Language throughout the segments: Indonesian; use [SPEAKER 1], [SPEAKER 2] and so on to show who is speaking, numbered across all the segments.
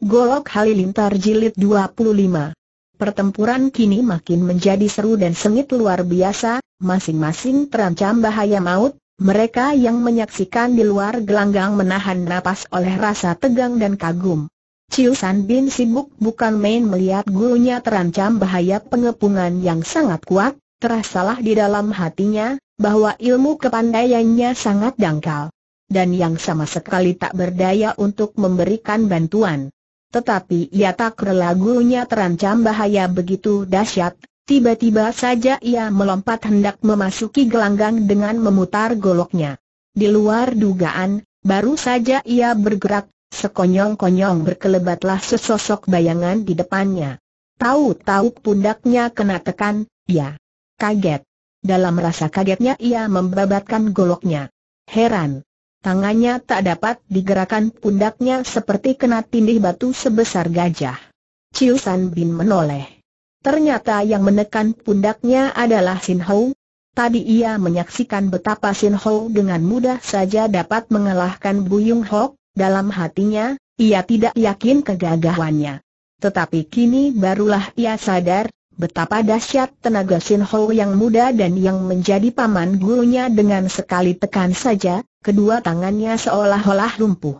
[SPEAKER 1] Golok Halilintar Jilid 25 Pertempuran kini makin menjadi seru dan sengit luar biasa, masing-masing terancam bahaya maut, mereka yang menyaksikan di luar gelanggang menahan napas oleh rasa tegang dan kagum. Chiu San Bin sibuk bukan main melihat gurunya terancam bahaya pengepungan yang sangat kuat, terasalah di dalam hatinya, bahwa ilmu kepandaiannya sangat dangkal. Dan yang sama sekali tak berdaya untuk memberikan bantuan. Tetapi ia tak rela gurunya terancam bahaya begitu dahsyat, tiba-tiba saja ia melompat hendak memasuki gelanggang dengan memutar goloknya. Di luar dugaan, baru saja ia bergerak, sekonyong-konyong berkelebatlah sesosok bayangan di depannya. Tahu-tahu pundaknya kena tekan, ya, kaget. Dalam rasa kagetnya ia membabatkan goloknya. Heran, tangannya tak dapat digerakkan pundaknya seperti kena tindih batu sebesar gajah. Chiu San Bin menoleh. Ternyata yang menekan pundaknya adalah Sin Hou. Tadi ia menyaksikan betapa Sin Hou dengan mudah saja dapat mengalahkan Buyung Hok, dalam hatinya, ia tidak yakin kegagahannya. Tetapi kini barulah ia sadar, Betapa dahsyat tenaga Sin Ho yang muda dan yang menjadi paman gurunya dengan sekali tekan saja, kedua tangannya seolah-olah lumpuh.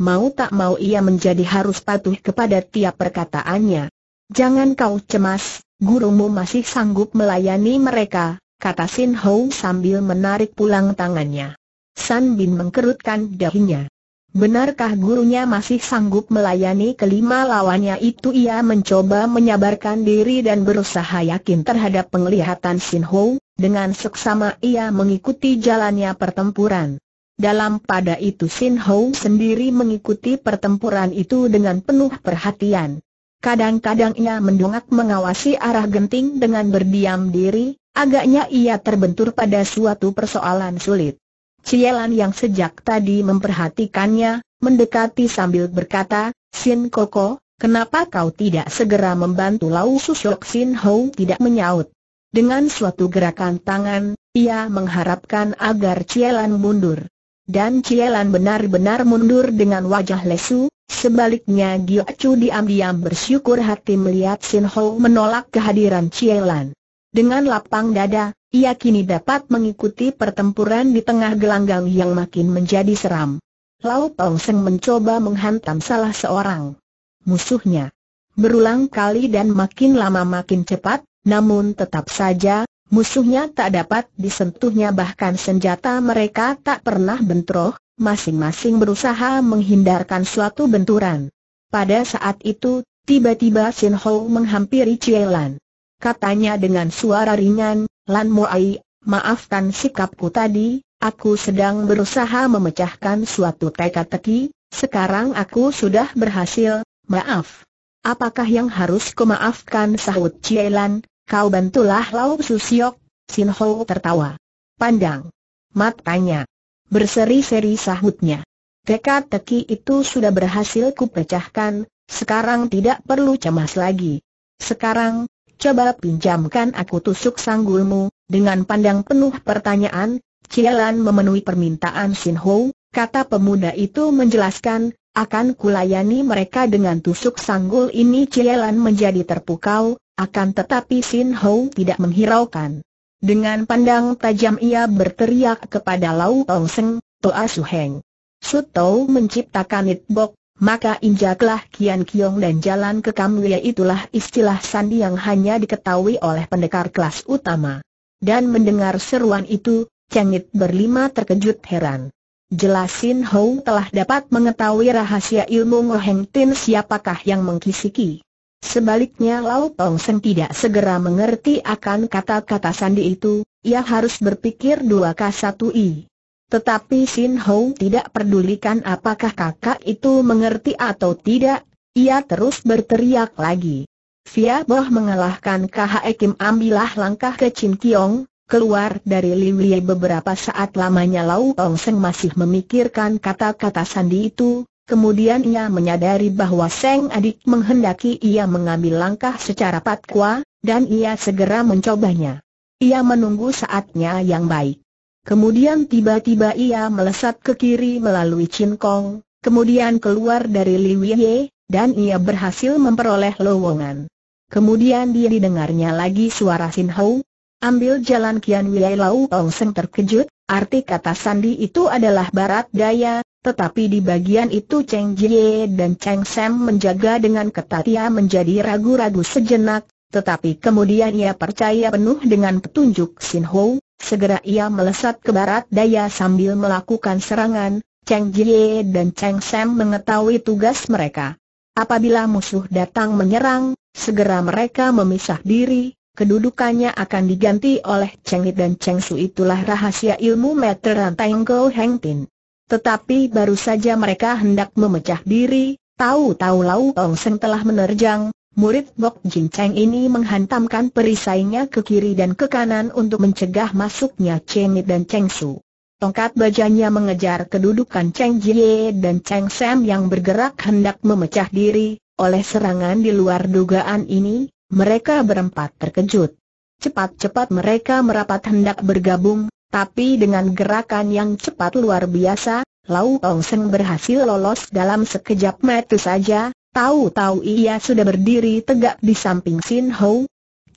[SPEAKER 1] Mau tak mau ia menjadi harus patuh kepada tiap perkataannya. Jangan kau cemas, gurumu masih sanggup melayani mereka, kata Sin Ho sambil menarik pulang tangannya. San Bin mengkerutkan dahinya. Benarkah gurunya masih sanggup melayani kelima lawannya itu ia mencoba menyabarkan diri dan berusaha yakin terhadap penglihatan Sin Ho, dengan seksama ia mengikuti jalannya pertempuran. Dalam pada itu Sin Ho sendiri mengikuti pertempuran itu dengan penuh perhatian. Kadang-kadang ia mendongak mengawasi arah genting dengan berdiam diri, agaknya ia terbentur pada suatu persoalan sulit. Cielan yang sejak tadi memperhatikannya, mendekati sambil berkata, Sin Koko, kenapa kau tidak segera membantu Lau Susok Sin Ho tidak menyaut? Dengan suatu gerakan tangan, ia mengharapkan agar Cielan mundur. Dan Cielan benar-benar mundur dengan wajah lesu, sebaliknya Gio Chu diam-diam bersyukur hati melihat Sin Ho menolak kehadiran Cielan. Dengan lapang dada, ia kini dapat mengikuti pertempuran di tengah gelanggang yang makin menjadi seram. Lau Pong Seng mencoba menghantam salah seorang musuhnya. Berulang kali dan makin lama makin cepat, namun tetap saja, musuhnya tak dapat disentuhnya bahkan senjata mereka tak pernah bentroh, masing-masing berusaha menghindarkan suatu benturan. Pada saat itu, tiba-tiba Sin Ho menghampiri Cielan katanya dengan suara ringan, Lan Moai, maafkan sikapku tadi, aku sedang berusaha memecahkan suatu teka-teki, sekarang aku sudah berhasil, maaf. Apakah yang harus kumaafkan sahut Lan, kau bantulah Lau Siok, Sin Ho tertawa. Pandang. Matanya. Berseri-seri sahutnya. Teka-teki itu sudah berhasil kupecahkan, sekarang tidak perlu cemas lagi. Sekarang, coba pinjamkan aku tusuk sanggulmu, dengan pandang penuh pertanyaan, Cialan memenuhi permintaan Sin Ho, kata pemuda itu menjelaskan, akan kulayani mereka dengan tusuk sanggul ini Cialan menjadi terpukau, akan tetapi Sin Ho tidak menghiraukan. Dengan pandang tajam ia berteriak kepada Lau Tong Seng, Toa Heng, Su Suto menciptakan itbok, maka injaklah Kian Kiong dan jalan ke Kamwia itulah istilah sandi yang hanya diketahui oleh pendekar kelas utama. Dan mendengar seruan itu, Cengit berlima terkejut heran. Jelasin Hou telah dapat mengetahui rahasia ilmu Ngoheng Tin siapakah yang mengkisiki. Sebaliknya Lau Tong Seng tidak segera mengerti akan kata-kata sandi itu, ia harus berpikir dua k satu i. Tetapi Sin Hou tidak pedulikan apakah kakak itu mengerti atau tidak, ia terus berteriak lagi. Via Boh mengalahkan KHE Kim ambillah langkah ke Chin Kiong, keluar dari Lim Lie beberapa saat lamanya Lau Ong Seng masih memikirkan kata-kata sandi itu, kemudian ia menyadari bahwa Seng adik menghendaki ia mengambil langkah secara patwa, dan ia segera mencobanya. Ia menunggu saatnya yang baik. Kemudian tiba-tiba ia melesat ke kiri melalui Chin Kong, kemudian keluar dari Li Liwiye, dan ia berhasil memperoleh lowongan. Kemudian dia didengarnya lagi suara Sin Hou. Ambil jalan Kian Wei Lau Ong Seng terkejut, arti kata sandi itu adalah barat daya, tetapi di bagian itu Cheng Jie dan Cheng Sam menjaga dengan ketat ia menjadi ragu-ragu sejenak, tetapi kemudian ia percaya penuh dengan petunjuk Sin Hou, Segera ia melesat ke barat daya sambil melakukan serangan, Cheng Jie dan Cheng Sam mengetahui tugas mereka. Apabila musuh datang menyerang, segera mereka memisah diri, kedudukannya akan diganti oleh Cheng Yi dan Cheng Su itulah rahasia ilmu meter rantai Ngo Heng Tin. Tetapi baru saja mereka hendak memecah diri, tahu-tahu Lau Ong Seng telah menerjang, Murid Bok Jin Cheng ini menghantamkan perisainya ke kiri dan ke kanan untuk mencegah masuknya Cheng dan Cheng Su. Tongkat bajanya mengejar kedudukan Cheng Jie dan Cheng Sam yang bergerak hendak memecah diri. Oleh serangan di luar dugaan ini, mereka berempat terkejut. Cepat-cepat mereka merapat hendak bergabung, tapi dengan gerakan yang cepat luar biasa, Lau Ong Seng berhasil lolos dalam sekejap mata saja, Tahu-tahu ia sudah berdiri tegak di samping Sin Ho.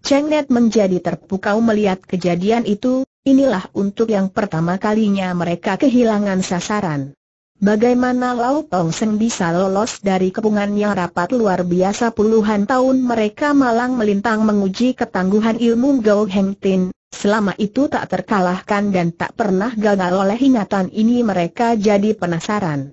[SPEAKER 1] Cheng Net menjadi terpukau melihat kejadian itu, inilah untuk yang pertama kalinya mereka kehilangan sasaran. Bagaimana Lau Tong Seng bisa lolos dari kepungan yang rapat luar biasa puluhan tahun mereka malang melintang menguji ketangguhan ilmu Gao Heng Tin, selama itu tak terkalahkan dan tak pernah gagal oleh ingatan ini mereka jadi penasaran.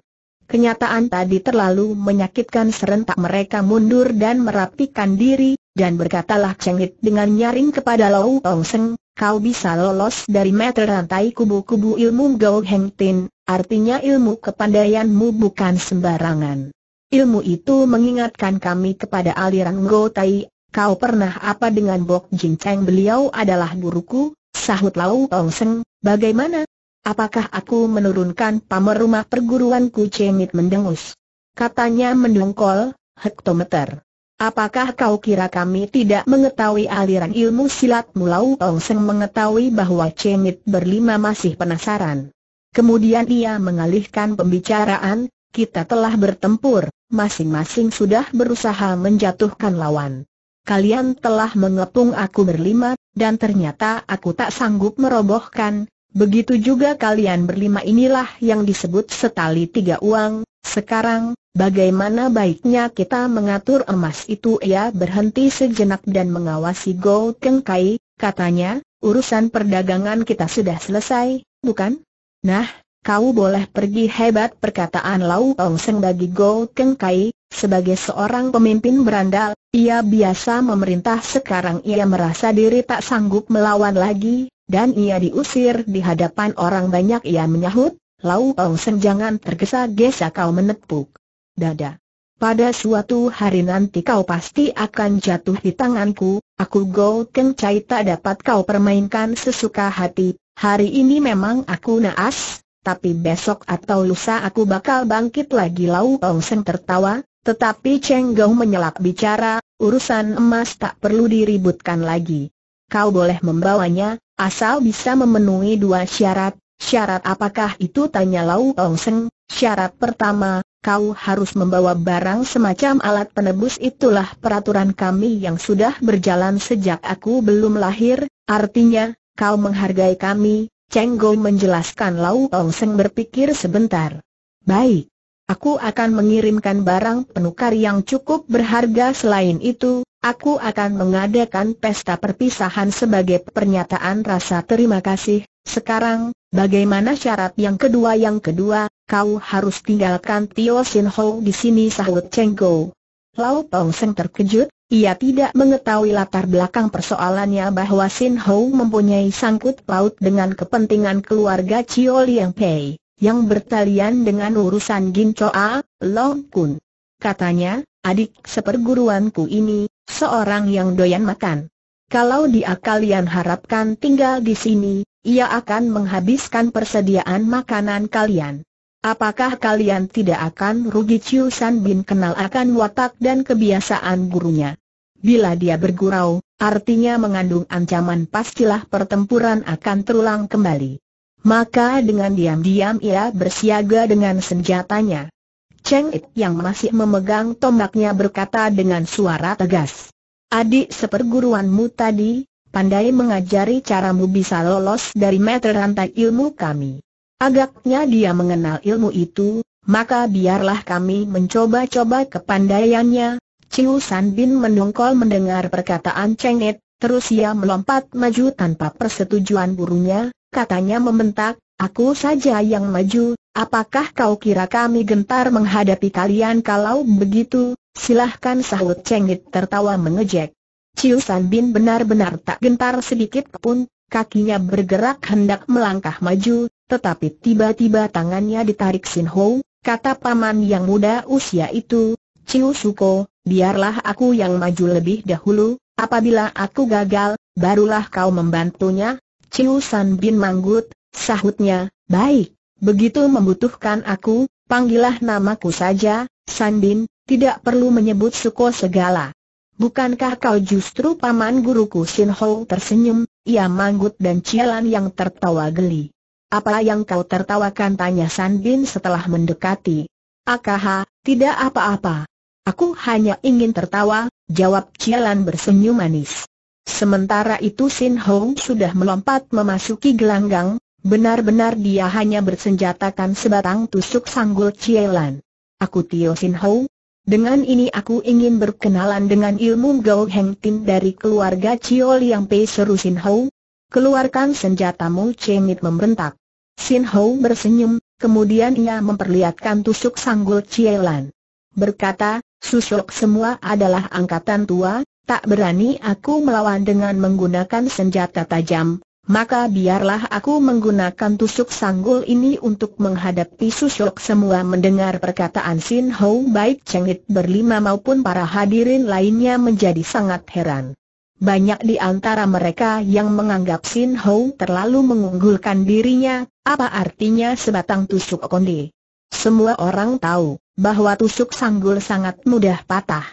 [SPEAKER 1] Kenyataan tadi terlalu menyakitkan serentak mereka mundur dan merapikan diri, dan berkatalah Cengit dengan nyaring kepada Lau Tong Seng, kau bisa lolos dari meter rantai kubu-kubu ilmu Gou Heng Tin, artinya ilmu kepandaianmu bukan sembarangan. Ilmu itu mengingatkan kami kepada aliran Go Tai, kau pernah apa dengan Bok Jin Cheng beliau adalah guruku, sahut Lau Tong Seng, bagaimana? Apakah aku menurunkan pamer rumah perguruanku cengit mendengus? Katanya mendungkol hektometer. Apakah kau kira kami tidak mengetahui aliran ilmu silat? Mulau Ong Seng mengetahui bahwa cengit berlima masih penasaran. Kemudian ia mengalihkan pembicaraan, kita telah bertempur, masing-masing sudah berusaha menjatuhkan lawan. Kalian telah mengepung aku berlima, dan ternyata aku tak sanggup merobohkan, Begitu juga kalian berlima inilah yang disebut setali tiga uang, sekarang, bagaimana baiknya kita mengatur emas itu ia berhenti sejenak dan mengawasi Go Keng Kai, katanya, urusan perdagangan kita sudah selesai, bukan? Nah, kau boleh pergi hebat perkataan Lau Ong Seng bagi Go Keng Kai, sebagai seorang pemimpin berandal, ia biasa memerintah sekarang ia merasa diri tak sanggup melawan lagi, dan ia diusir di hadapan orang banyak ia menyahut, Lau Ong Sen jangan tergesa-gesa kau menepuk dada. Pada suatu hari nanti kau pasti akan jatuh di tanganku, aku Go Keng Chai tak dapat kau permainkan sesuka hati, hari ini memang aku naas, tapi besok atau lusa aku bakal bangkit lagi Lau Ong Seng tertawa, tetapi Cheng Gou menyelak bicara, urusan emas tak perlu diributkan lagi. Kau boleh membawanya, Asal bisa memenuhi dua syarat, syarat apakah itu tanya Lau Ong Seng, syarat pertama, kau harus membawa barang semacam alat penebus itulah peraturan kami yang sudah berjalan sejak aku belum lahir, artinya, kau menghargai kami, Cheng Gou menjelaskan Lau Ong Seng berpikir sebentar. Baik. Aku akan mengirimkan barang penukar yang cukup berharga selain itu, Aku akan mengadakan pesta perpisahan sebagai pernyataan rasa terima kasih. Sekarang, bagaimana syarat yang kedua? Yang kedua, kau harus tinggalkan Tio Sin Ho di sini sahut Cheng Go. Lau Tong Seng terkejut, ia tidak mengetahui latar belakang persoalannya bahwa Sin Ho mempunyai sangkut paut dengan kepentingan keluarga Chio Liang Pei, yang bertalian dengan urusan Gin Choa, Long Kun. Katanya, adik seperguruanku ini, seorang yang doyan makan. Kalau dia kalian harapkan tinggal di sini, ia akan menghabiskan persediaan makanan kalian. Apakah kalian tidak akan rugi Chiu San Bin kenal akan watak dan kebiasaan gurunya? Bila dia bergurau, artinya mengandung ancaman pastilah pertempuran akan terulang kembali. Maka dengan diam-diam ia bersiaga dengan senjatanya. Cheng It yang masih memegang tombaknya berkata dengan suara tegas. Adik seperguruanmu tadi, pandai mengajari caramu bisa lolos dari meter rantai ilmu kami. Agaknya dia mengenal ilmu itu, maka biarlah kami mencoba-coba kepandaiannya. Ciu San Bin mendongkol mendengar perkataan Cheng It, terus ia melompat maju tanpa persetujuan gurunya, katanya membentak, aku saja yang maju, Apakah kau kira kami gentar menghadapi kalian kalau begitu? Silahkan sahut Cengit tertawa mengejek. Ciu San Bin benar-benar tak gentar sedikit pun, kakinya bergerak hendak melangkah maju, tetapi tiba-tiba tangannya ditarik Sin Ho, kata paman yang muda usia itu, Ciu Suko, biarlah aku yang maju lebih dahulu, apabila aku gagal, barulah kau membantunya. Ciu San Bin manggut, sahutnya, baik. Begitu membutuhkan aku, panggillah namaku saja, Sandin, tidak perlu menyebut suku segala. Bukankah kau justru paman guruku Sin Ho tersenyum, ia manggut dan Cielan yang tertawa geli. Apa yang kau tertawakan tanya Sandin setelah mendekati. Akaha, tidak apa-apa. Aku hanya ingin tertawa, jawab Cielan bersenyum manis. Sementara itu Sin Hong sudah melompat memasuki gelanggang, Benar-benar dia hanya bersenjatakan sebatang tusuk sanggul cielan. Aku Tio Sin Ho. Dengan ini aku ingin berkenalan dengan ilmu Gao Heng Tin dari keluarga Cio Liang Pei seru Sin Ho. Keluarkan senjatamu Cengit membentak. Sin Ho bersenyum, kemudian ia memperlihatkan tusuk sanggul cielan. Berkata, susuk semua adalah angkatan tua, tak berani aku melawan dengan menggunakan senjata tajam, maka biarlah aku menggunakan tusuk sanggul ini untuk menghadapi susuk semua mendengar perkataan Sin Ho baik cengit berlima maupun para hadirin lainnya menjadi sangat heran. Banyak di antara mereka yang menganggap Sin Ho terlalu mengunggulkan dirinya, apa artinya sebatang tusuk konde. Semua orang tahu bahwa tusuk sanggul sangat mudah patah.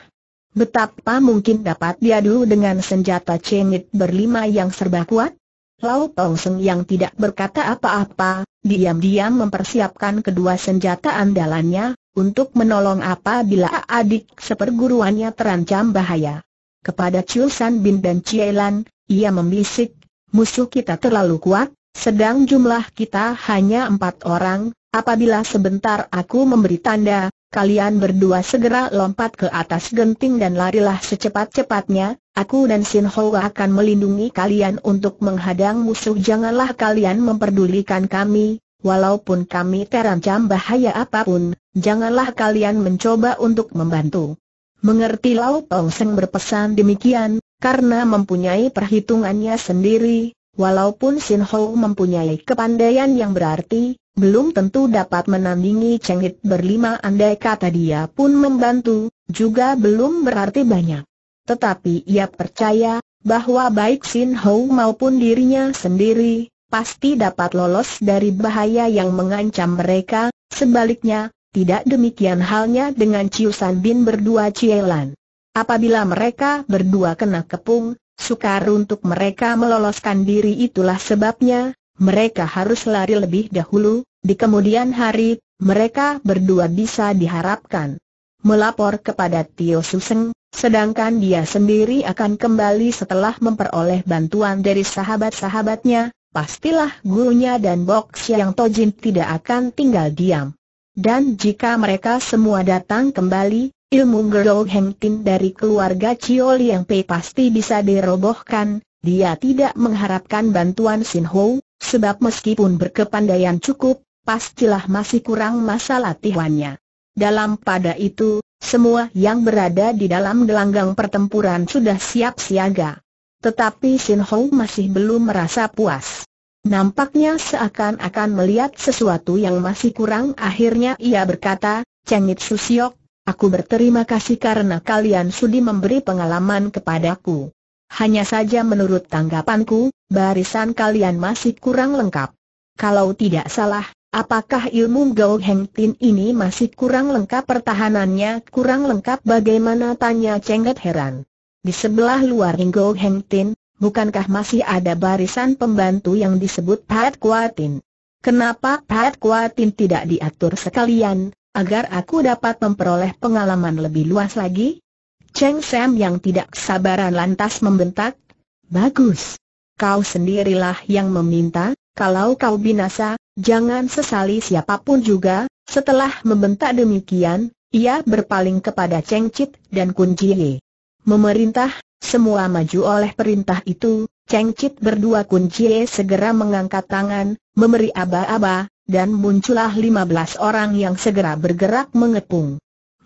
[SPEAKER 1] Betapa mungkin dapat diadu dengan senjata cengit berlima yang serba kuat? Lau Tong yang tidak berkata apa-apa, diam-diam mempersiapkan kedua senjata andalannya, untuk menolong apa bila adik seperguruannya terancam bahaya. Kepada Chulsan Bin dan Cielan, ia membisik, musuh kita terlalu kuat, sedang jumlah kita hanya empat orang, apabila sebentar aku memberi tanda, kalian berdua segera lompat ke atas genting dan larilah secepat-cepatnya, aku dan Sin Ho akan melindungi kalian untuk menghadang musuh janganlah kalian memperdulikan kami, walaupun kami terancam bahaya apapun, janganlah kalian mencoba untuk membantu. Mengerti Lau Tong Seng berpesan demikian, karena mempunyai perhitungannya sendiri, walaupun Sin Ho mempunyai kepandaian yang berarti, belum tentu dapat menandingi Cengit berlima andai kata dia pun membantu, juga belum berarti banyak. Tetapi ia percaya, bahwa baik Sin Hou maupun dirinya sendiri, pasti dapat lolos dari bahaya yang mengancam mereka, sebaliknya, tidak demikian halnya dengan Chiu San Bin berdua Cielan. Apabila mereka berdua kena kepung, sukar untuk mereka meloloskan diri itulah sebabnya, mereka harus lari lebih dahulu, di kemudian hari, mereka berdua bisa diharapkan melapor kepada Tio Suseng, sedangkan dia sendiri akan kembali setelah memperoleh bantuan dari sahabat-sahabatnya, pastilah gurunya dan Bok yang Tojin tidak akan tinggal diam. Dan jika mereka semua datang kembali, ilmu Gerou Heng Tin dari keluarga Chio yang Pei pasti bisa dirobohkan, dia tidak mengharapkan bantuan Sin Hou, Sebab meskipun berkepandaian cukup, pastilah masih kurang masa latihannya. Dalam pada itu, semua yang berada di dalam gelanggang pertempuran sudah siap siaga. Tetapi Sin Hou masih belum merasa puas. Nampaknya seakan-akan melihat sesuatu yang masih kurang akhirnya ia berkata, Cengit Susiok, aku berterima kasih karena kalian sudi memberi pengalaman kepadaku. Hanya saja menurut tanggapanku, barisan kalian masih kurang lengkap. Kalau tidak salah, apakah ilmu Gao Heng Tin ini masih kurang lengkap pertahanannya kurang lengkap bagaimana tanya Cengget heran. Di sebelah luar Gao Heng Tin, bukankah masih ada barisan pembantu yang disebut Pat Kuatin? Kenapa Pat Kuatin tidak diatur sekalian, agar aku dapat memperoleh pengalaman lebih luas lagi? Cheng Sam yang tidak sabaran lantas membentak, Bagus. Kau sendirilah yang meminta, kalau kau binasa, jangan sesali siapapun juga. Setelah membentak demikian, ia berpaling kepada Cheng Chit dan Kun Jie. Memerintah, semua maju oleh perintah itu, Cheng Chit berdua Kun Jie segera mengangkat tangan, memberi aba-aba, dan muncullah 15 orang yang segera bergerak mengepung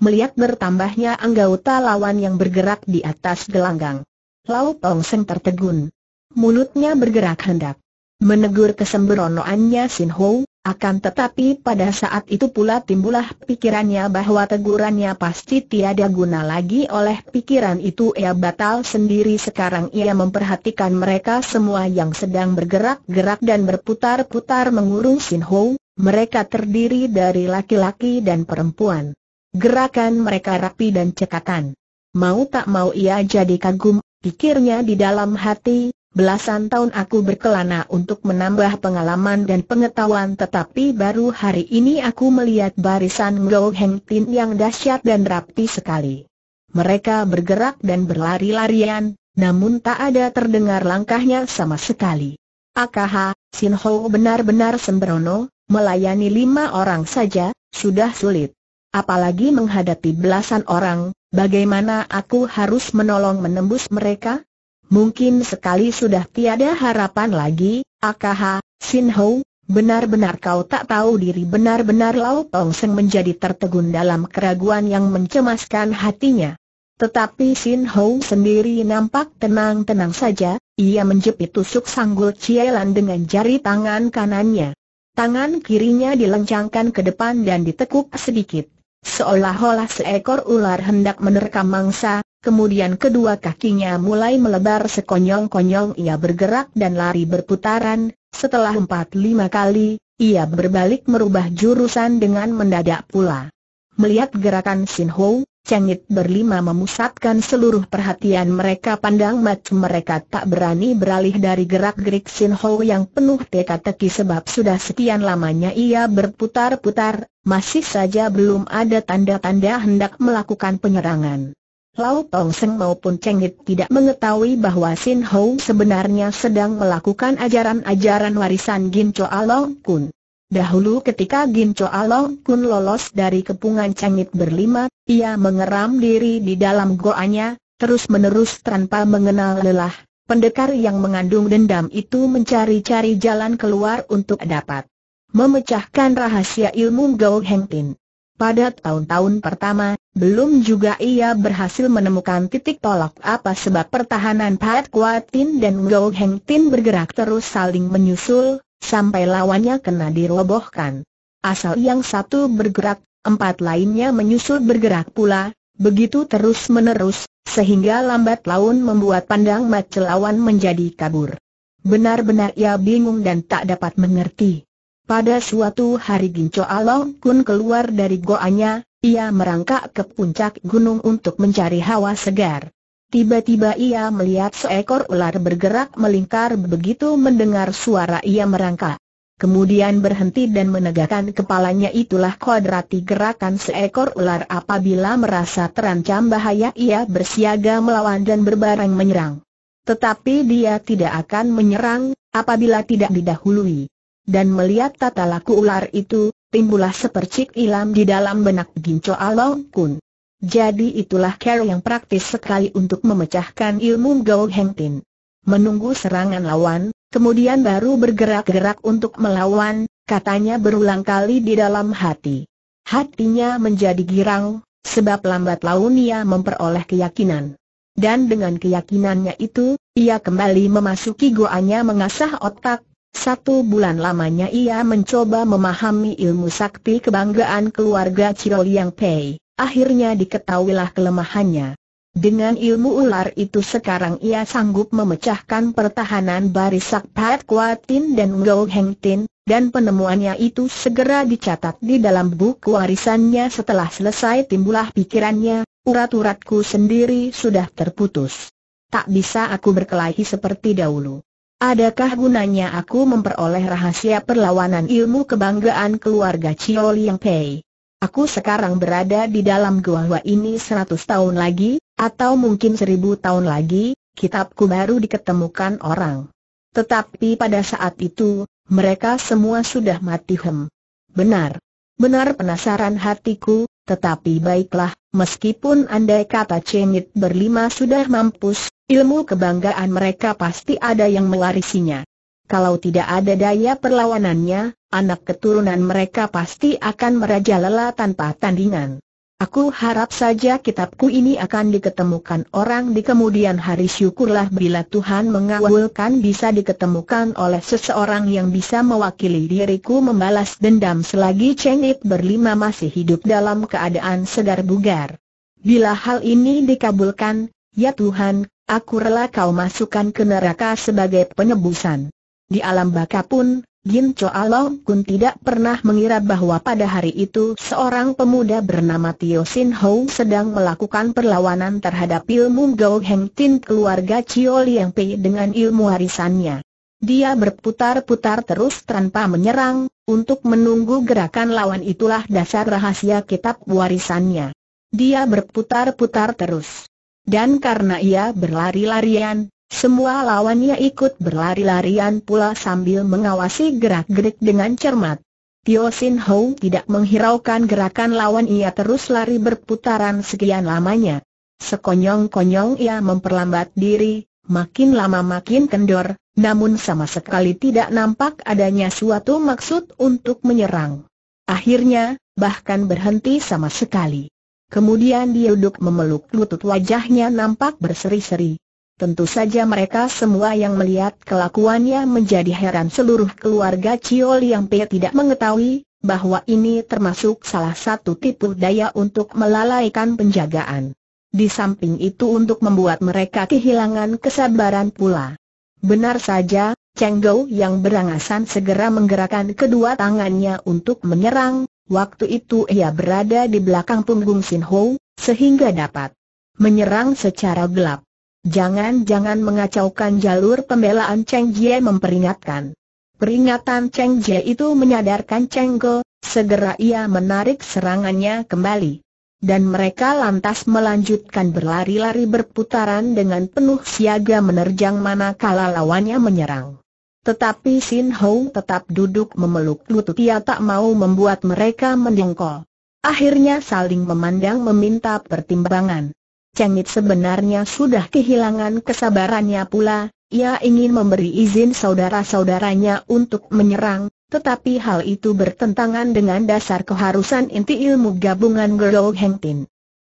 [SPEAKER 1] melihat bertambahnya anggota lawan yang bergerak di atas gelanggang. Lau Tong Seng tertegun. Mulutnya bergerak hendak menegur kesembronoannya Sin Ho, akan tetapi pada saat itu pula timbulah pikirannya bahwa tegurannya pasti tiada guna lagi oleh pikiran itu ia batal sendiri sekarang ia memperhatikan mereka semua yang sedang bergerak-gerak dan berputar-putar mengurung Sin Ho, mereka terdiri dari laki-laki dan perempuan. Gerakan mereka rapi dan cekatan. Mau tak mau ia jadi kagum, pikirnya di dalam hati, belasan tahun aku berkelana untuk menambah pengalaman dan pengetahuan tetapi baru hari ini aku melihat barisan Ngou Heng Tin yang dahsyat dan rapi sekali. Mereka bergerak dan berlari-larian, namun tak ada terdengar langkahnya sama sekali. Akaha, Sin Ho benar-benar sembrono, melayani lima orang saja, sudah sulit apalagi menghadapi belasan orang, bagaimana aku harus menolong menembus mereka? Mungkin sekali sudah tiada harapan lagi, Akaha, Sin Ho, benar-benar kau tak tahu diri benar-benar Lau Tong Seng menjadi tertegun dalam keraguan yang mencemaskan hatinya. Tetapi Sin Ho sendiri nampak tenang-tenang saja, ia menjepit tusuk sanggul Cielan dengan jari tangan kanannya. Tangan kirinya dilencangkan ke depan dan ditekuk sedikit. Seolah-olah seekor ular hendak menerkam mangsa, kemudian kedua kakinya mulai melebar sekonyong-konyong ia bergerak dan lari berputaran, setelah empat lima kali, ia berbalik merubah jurusan dengan mendadak pula. Melihat gerakan Sin Ho, Cengit berlima memusatkan seluruh perhatian mereka pandang mata mereka tak berani beralih dari gerak-gerik Sin Ho yang penuh teka-teki sebab sudah sekian lamanya ia berputar-putar, masih saja belum ada tanda-tanda hendak melakukan penyerangan. Lau Tong Seng maupun Cheng It tidak mengetahui bahwa Sin Hou sebenarnya sedang melakukan ajaran-ajaran warisan Gin Cho Long Kun. Dahulu ketika Gin Cho Long Kun lolos dari kepungan Cheng It berlima, ia mengeram diri di dalam goanya, terus-menerus tanpa mengenal lelah. Pendekar yang mengandung dendam itu mencari-cari jalan keluar untuk dapat memecahkan rahasia ilmu Gao Heng Tin. Pada tahun-tahun pertama, belum juga ia berhasil menemukan titik tolak apa sebab pertahanan Pat Tin dan Gao Heng Tin bergerak terus saling menyusul, sampai lawannya kena dirobohkan. Asal yang satu bergerak, empat lainnya menyusul bergerak pula, begitu terus-menerus, sehingga lambat laun membuat pandang mata lawan menjadi kabur. Benar-benar ia bingung dan tak dapat mengerti. Pada suatu hari Ginco Along Kun keluar dari goanya, ia merangkak ke puncak gunung untuk mencari hawa segar. Tiba-tiba ia melihat seekor ular bergerak melingkar begitu mendengar suara ia merangkak. Kemudian berhenti dan menegakkan kepalanya itulah kodrati gerakan seekor ular apabila merasa terancam bahaya ia bersiaga melawan dan berbareng menyerang. Tetapi dia tidak akan menyerang, apabila tidak didahului dan melihat tata laku ular itu, timbullah sepercik ilam di dalam benak Ginco Along Kun. Jadi itulah cara yang praktis sekali untuk memecahkan ilmu Gao Heng Tin. Menunggu serangan lawan, kemudian baru bergerak-gerak untuk melawan, katanya berulang kali di dalam hati. Hatinya menjadi girang, sebab lambat laun ia memperoleh keyakinan. Dan dengan keyakinannya itu, ia kembali memasuki goanya mengasah otak, satu bulan lamanya ia mencoba memahami ilmu sakti kebanggaan keluarga Chiro Pei. Akhirnya diketahuilah kelemahannya. Dengan ilmu ular itu sekarang ia sanggup memecahkan pertahanan barisak Pat Kuatin dan Ngo Heng Tin, dan penemuannya itu segera dicatat di dalam buku warisannya setelah selesai timbulah pikirannya, urat-uratku sendiri sudah terputus. Tak bisa aku berkelahi seperti dahulu. Adakah gunanya aku memperoleh rahasia perlawanan ilmu kebanggaan keluarga Chio Liang Pei? Aku sekarang berada di dalam gua gua ini seratus tahun lagi, atau mungkin seribu tahun lagi, kitabku baru diketemukan orang. Tetapi pada saat itu, mereka semua sudah mati hem. Benar. Benar penasaran hatiku, tetapi baiklah, meskipun andai kata cengit berlima sudah mampus, Ilmu kebanggaan mereka pasti ada yang mewarisinya. Kalau tidak ada daya perlawanannya, anak keturunan mereka pasti akan merajalela tanpa tandingan. Aku harap saja kitabku ini akan diketemukan orang di kemudian hari syukurlah bila Tuhan mengawalkan bisa diketemukan oleh seseorang yang bisa mewakili diriku membalas dendam selagi Cheng It berlima masih hidup dalam keadaan segar bugar. Bila hal ini dikabulkan, ya Tuhan, aku rela kau masukkan ke neraka sebagai penebusan. Di alam baka pun, Gin Cho Long Kun tidak pernah mengira bahwa pada hari itu seorang pemuda bernama Tio Sin Ho sedang melakukan perlawanan terhadap ilmu Gao Heng Tin keluarga Chio Liang Pei dengan ilmu warisannya. Dia berputar-putar terus tanpa menyerang, untuk menunggu gerakan lawan itulah dasar rahasia kitab warisannya. Dia berputar-putar terus. Dan karena ia berlari-larian, semua lawannya ikut berlari-larian pula sambil mengawasi gerak-gerik dengan cermat. Tio Sin Ho tidak menghiraukan gerakan lawan ia terus lari berputaran sekian lamanya. Sekonyong-konyong ia memperlambat diri, makin lama makin kendor, namun sama sekali tidak nampak adanya suatu maksud untuk menyerang. Akhirnya, bahkan berhenti sama sekali. Kemudian dia duduk memeluk lutut wajahnya nampak berseri-seri. Tentu saja mereka semua yang melihat kelakuannya menjadi heran seluruh keluarga Cio yang Pei tidak mengetahui bahwa ini termasuk salah satu tipu daya untuk melalaikan penjagaan. Di samping itu untuk membuat mereka kehilangan kesabaran pula. Benar saja, Cheng Gou yang berangasan segera menggerakkan kedua tangannya untuk menyerang, Waktu itu ia berada di belakang punggung Sin Ho, sehingga dapat menyerang secara gelap. Jangan-jangan mengacaukan jalur pembelaan Cheng Jie memperingatkan. Peringatan Cheng Jie itu menyadarkan Cheng Go, segera ia menarik serangannya kembali. Dan mereka lantas melanjutkan berlari-lari berputaran dengan penuh siaga menerjang manakala lawannya menyerang. Tetapi Sin Hong tetap duduk memeluk lutut ia tak mau membuat mereka mendengkol. Akhirnya saling memandang meminta pertimbangan. It sebenarnya sudah kehilangan kesabarannya pula, ia ingin memberi izin saudara-saudaranya untuk menyerang, tetapi hal itu bertentangan dengan dasar keharusan inti ilmu gabungan Gerlo Heng Tin.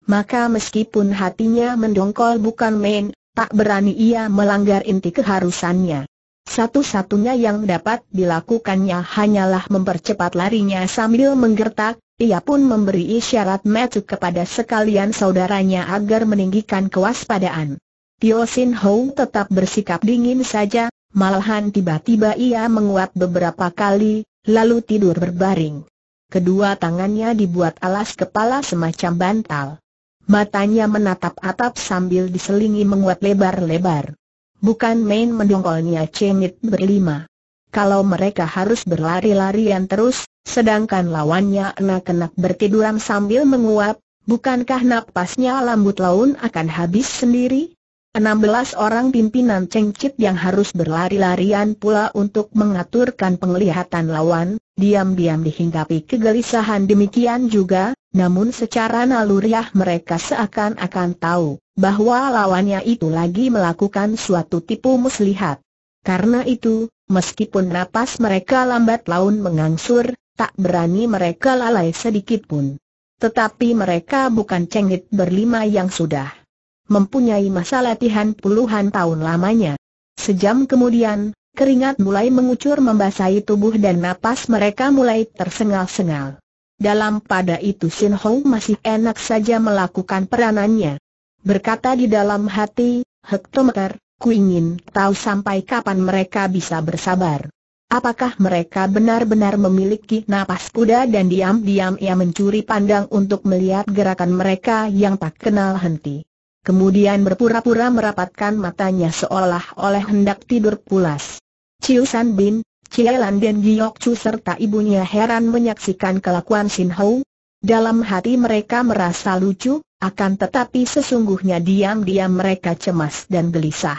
[SPEAKER 1] Maka meskipun hatinya mendongkol bukan main, tak berani ia melanggar inti keharusannya. Satu-satunya yang dapat dilakukannya hanyalah mempercepat larinya sambil menggertak, ia pun memberi isyarat metu kepada sekalian saudaranya agar meninggikan kewaspadaan. Tio Sin Ho tetap bersikap dingin saja, malahan tiba-tiba ia menguap beberapa kali, lalu tidur berbaring. Kedua tangannya dibuat alas kepala semacam bantal. Matanya menatap atap sambil diselingi menguat lebar-lebar. Bukan main mendongkolnya cemit berlima. Kalau mereka harus berlari-larian terus, sedangkan lawannya enak-enak bertiduran sambil menguap, bukankah napasnya lambut laun akan habis sendiri? 16 orang pimpinan cengcit yang harus berlari-larian pula untuk mengaturkan penglihatan lawan, diam-diam dihinggapi kegelisahan demikian juga, namun secara naluriah mereka seakan-akan tahu bahwa lawannya itu lagi melakukan suatu tipu muslihat. Karena itu, meskipun napas mereka lambat laun mengangsur, tak berani mereka lalai sedikit pun. Tetapi mereka bukan cengit berlima yang sudah mempunyai masa latihan puluhan tahun lamanya. Sejam kemudian, keringat mulai mengucur membasahi tubuh dan napas mereka mulai tersengal-sengal. Dalam pada itu Sin Hong masih enak saja melakukan peranannya berkata di dalam hati, Hektometer, ku ingin tahu sampai kapan mereka bisa bersabar. Apakah mereka benar-benar memiliki napas kuda dan diam-diam ia mencuri pandang untuk melihat gerakan mereka yang tak kenal henti. Kemudian berpura-pura merapatkan matanya seolah-olah hendak tidur pulas. Chiu San Bin, Cielan dan Giok Chu serta ibunya heran menyaksikan kelakuan Sin Hou. Dalam hati mereka merasa lucu, akan tetapi sesungguhnya diam-diam mereka cemas dan gelisah.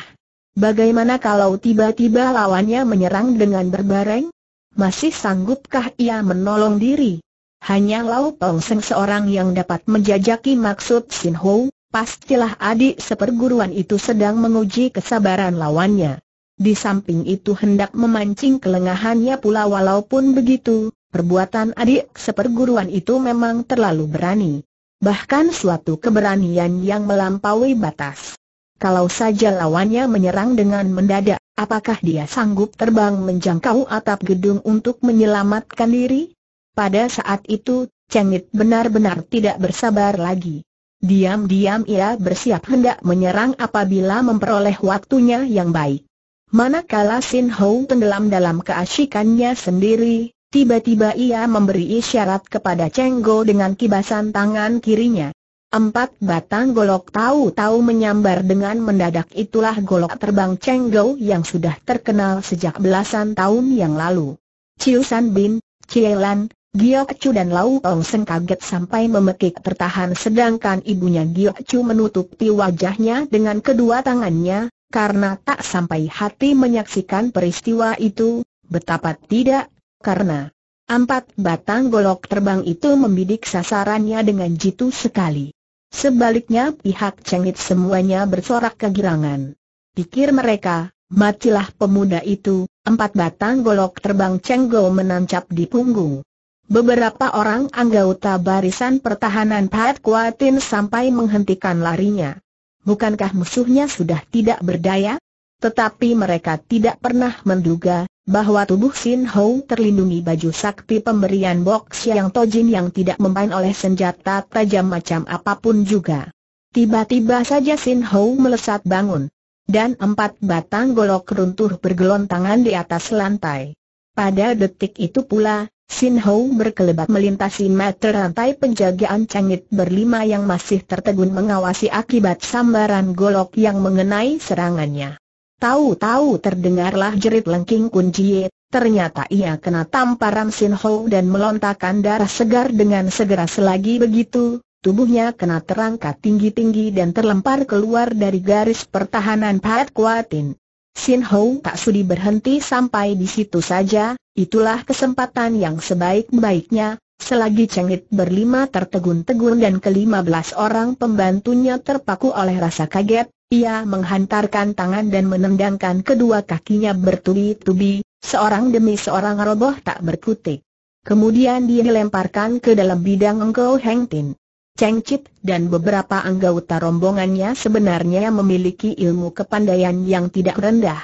[SPEAKER 1] Bagaimana kalau tiba-tiba lawannya menyerang dengan berbareng? Masih sanggupkah ia menolong diri? Hanya Lau Pong Seng seorang yang dapat menjajaki maksud Sin Ho, pastilah adik seperguruan itu sedang menguji kesabaran lawannya. Di samping itu hendak memancing kelengahannya pula walaupun begitu, perbuatan adik seperguruan itu memang terlalu berani bahkan suatu keberanian yang melampaui batas. Kalau saja lawannya menyerang dengan mendadak, apakah dia sanggup terbang menjangkau atap gedung untuk menyelamatkan diri? Pada saat itu, Cengit benar-benar tidak bersabar lagi. Diam-diam ia bersiap hendak menyerang apabila memperoleh waktunya yang baik. Manakala Sin Hou tenggelam dalam keasikannya sendiri, Tiba-tiba ia memberi isyarat kepada Cheng Go dengan kibasan tangan kirinya. Empat batang golok tahu-tahu menyambar dengan mendadak itulah golok terbang Cheng Go yang sudah terkenal sejak belasan tahun yang lalu. Chiu San Bin, Chie Lan, Giok Chu dan Lau Ong Seng kaget sampai memekik tertahan sedangkan ibunya Giok Chu menutupi wajahnya dengan kedua tangannya, karena tak sampai hati menyaksikan peristiwa itu, betapa tidak karena empat batang golok terbang itu membidik sasarannya dengan jitu sekali. Sebaliknya pihak cengit semuanya bersorak kegirangan. Pikir mereka, matilah pemuda itu, empat batang golok terbang Cenggo menancap di punggung. Beberapa orang anggota barisan pertahanan Pat Kuatin sampai menghentikan larinya. Bukankah musuhnya sudah tidak berdaya? Tetapi mereka tidak pernah menduga, bahwa tubuh Sin Hou terlindungi baju sakti pemberian box yang Tojin yang tidak mempan oleh senjata tajam macam apapun juga. Tiba-tiba saja Sin Hou melesat bangun, dan empat batang golok runtuh bergelontangan di atas lantai. Pada detik itu pula, Sin Hou berkelebat melintasi meter rantai penjagaan cangit berlima yang masih tertegun mengawasi akibat sambaran golok yang mengenai serangannya. Tahu-tahu terdengarlah jerit lengking kunci. ternyata ia kena tamparan Sin Ho dan melontarkan darah segar dengan segera selagi begitu, tubuhnya kena terangkat tinggi-tinggi dan terlempar keluar dari garis pertahanan Pat Kuatin. Sin Ho tak sudi berhenti sampai di situ saja, itulah kesempatan yang sebaik-baiknya, Selagi cengit berlima tertegun-tegun dan kelima belas orang pembantunya terpaku oleh rasa kaget, ia menghantarkan tangan dan menendangkan kedua kakinya bertubi-tubi, seorang demi seorang roboh tak berkutik. Kemudian dia dilemparkan ke dalam bidang Engkau Heng Tin. Cheng Chit dan beberapa anggota rombongannya sebenarnya memiliki ilmu kepandaian yang tidak rendah.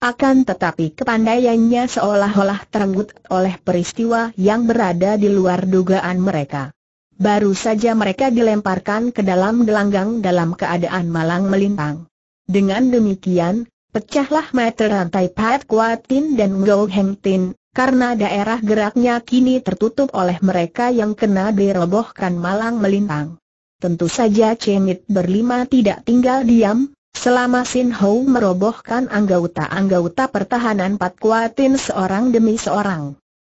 [SPEAKER 1] Akan tetapi kepandaiannya seolah-olah terenggut oleh peristiwa yang berada di luar dugaan mereka. Baru saja mereka dilemparkan ke dalam gelanggang dalam keadaan malang melintang. Dengan demikian, pecahlah meter rantai Pat Kuatin dan Go Heng Tin, karena daerah geraknya kini tertutup oleh mereka yang kena dirobohkan malang melintang. Tentu saja Cengit berlima tidak tinggal diam, Selama Sin Ho merobohkan anggota-anggota pertahanan Pat Kuatin seorang demi seorang.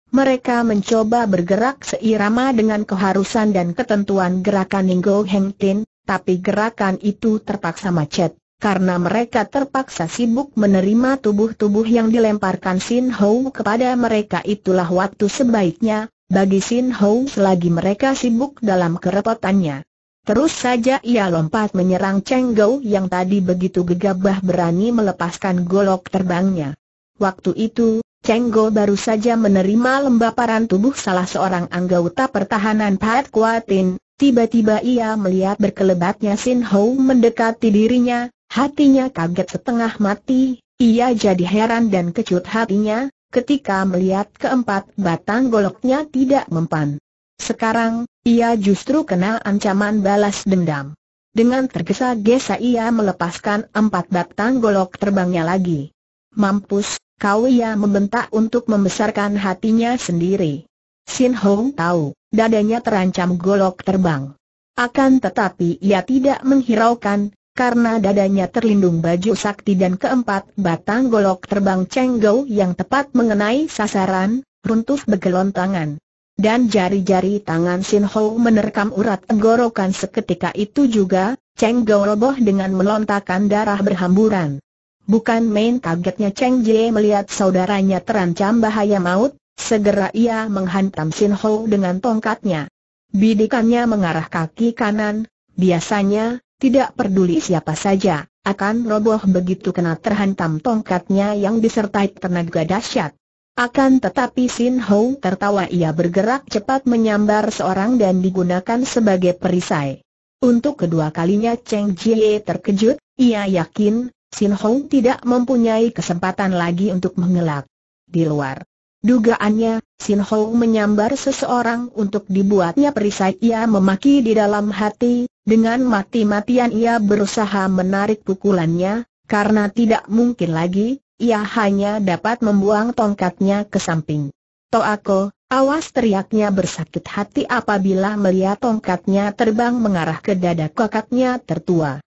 [SPEAKER 1] Mereka mencoba bergerak seirama dengan keharusan dan ketentuan gerakan Ninggo Heng Tin, tapi gerakan itu terpaksa macet, karena mereka terpaksa sibuk menerima tubuh-tubuh yang dilemparkan Sin Hou kepada mereka itulah waktu sebaiknya, bagi Sin Hou selagi mereka sibuk dalam kerepotannya. Terus saja ia lompat menyerang Cheng Gou yang tadi begitu gegabah berani melepaskan golok terbangnya. Waktu itu, Cenggo baru saja menerima lembaparan tubuh salah seorang anggota pertahanan Pat Kuatin, tiba-tiba ia melihat berkelebatnya Sin Ho mendekati dirinya, hatinya kaget setengah mati, ia jadi heran dan kecut hatinya, ketika melihat keempat batang goloknya tidak mempan. Sekarang, ia justru kenal ancaman balas dendam. Dengan tergesa-gesa ia melepaskan empat batang golok terbangnya lagi. Mampus, Kau ia membentak untuk membesarkan hatinya sendiri. Sin Hong tahu, dadanya terancam golok terbang. Akan tetapi ia tidak menghiraukan, karena dadanya terlindung baju sakti dan keempat batang golok terbang Gou yang tepat mengenai sasaran, runtuh bergelontangan. Dan jari-jari tangan Sin Ho menerkam urat tenggorokan seketika itu juga, Gou roboh dengan melontarkan darah berhamburan. Bukan main kagetnya Cheng Jie melihat saudaranya terancam bahaya maut, segera ia menghantam Sin Ho dengan tongkatnya. Bidikannya mengarah kaki kanan, biasanya, tidak peduli siapa saja, akan roboh begitu kena terhantam tongkatnya yang disertai tenaga dahsyat. Akan tetapi Sin Ho tertawa ia bergerak cepat menyambar seorang dan digunakan sebagai perisai. Untuk kedua kalinya Cheng Jie terkejut, ia yakin, Sin Hong tidak mempunyai kesempatan lagi untuk mengelak. Di luar dugaannya, Sin Hong menyambar seseorang untuk dibuatnya perisai. Ia memaki di dalam hati, dengan mati-matian ia berusaha menarik pukulannya, karena tidak mungkin lagi, ia hanya dapat membuang tongkatnya ke samping. Toako, awas teriaknya bersakit hati apabila melihat tongkatnya terbang mengarah ke dada kakaknya tertua.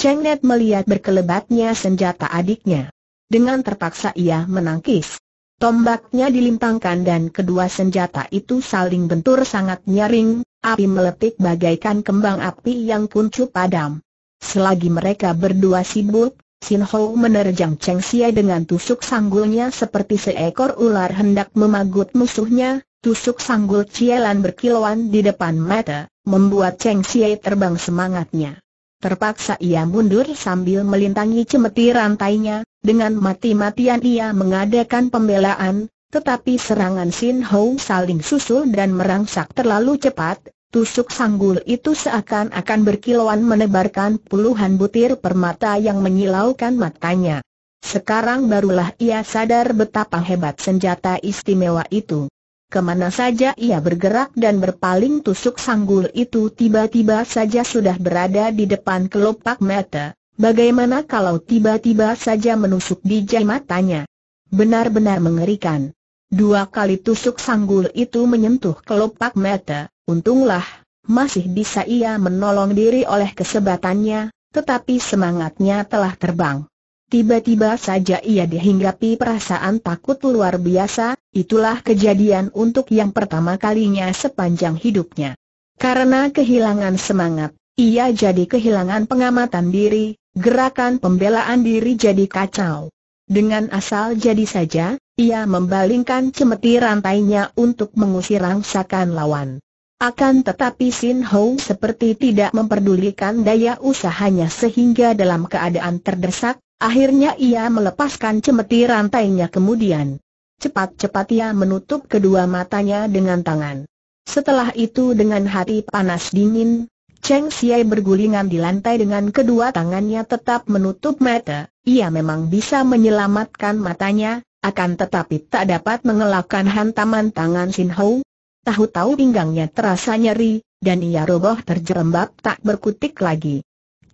[SPEAKER 1] Cheng Net melihat berkelebatnya senjata adiknya. Dengan terpaksa ia menangkis. Tombaknya dilimpangkan dan kedua senjata itu saling bentur sangat nyaring, api meletik bagaikan kembang api yang kuncup padam. Selagi mereka berdua sibuk, Sin Ho menerjang Cheng Xie dengan tusuk sanggulnya seperti seekor ular hendak memagut musuhnya, tusuk sanggul cielan berkilauan di depan mata, membuat Cheng Xie terbang semangatnya. Terpaksa ia mundur sambil melintangi cemeti rantainya, dengan mati-matian ia mengadakan pembelaan, tetapi serangan Sin Hou saling susul dan merangsak terlalu cepat, tusuk sanggul itu seakan-akan berkilauan menebarkan puluhan butir permata yang menyilaukan matanya. Sekarang barulah ia sadar betapa hebat senjata istimewa itu. Kemana saja ia bergerak dan berpaling tusuk sanggul itu tiba-tiba saja sudah berada di depan kelopak mata. Bagaimana kalau tiba-tiba saja menusuk biji matanya? Benar-benar mengerikan. Dua kali tusuk sanggul itu menyentuh kelopak mata. Untunglah, masih bisa ia menolong diri oleh kesebatannya, tetapi semangatnya telah terbang. Tiba-tiba saja ia dihinggapi perasaan takut luar biasa, itulah kejadian untuk yang pertama kalinya sepanjang hidupnya. Karena kehilangan semangat, ia jadi kehilangan pengamatan diri, gerakan pembelaan diri jadi kacau. Dengan asal jadi saja, ia membalingkan cemeti rantainya untuk mengusir rangsakan lawan. Akan tetapi Sin Ho seperti tidak memperdulikan daya usahanya sehingga dalam keadaan terdesak, Akhirnya ia melepaskan cemeti rantainya kemudian. Cepat-cepat ia menutup kedua matanya dengan tangan. Setelah itu dengan hati panas dingin, Cheng Xiai bergulingan di lantai dengan kedua tangannya tetap menutup mata. Ia memang bisa menyelamatkan matanya, akan tetapi tak dapat mengelakkan hantaman tangan Sin Hou. Tahu-tahu pinggangnya terasa nyeri, dan ia roboh terjerembab tak berkutik lagi.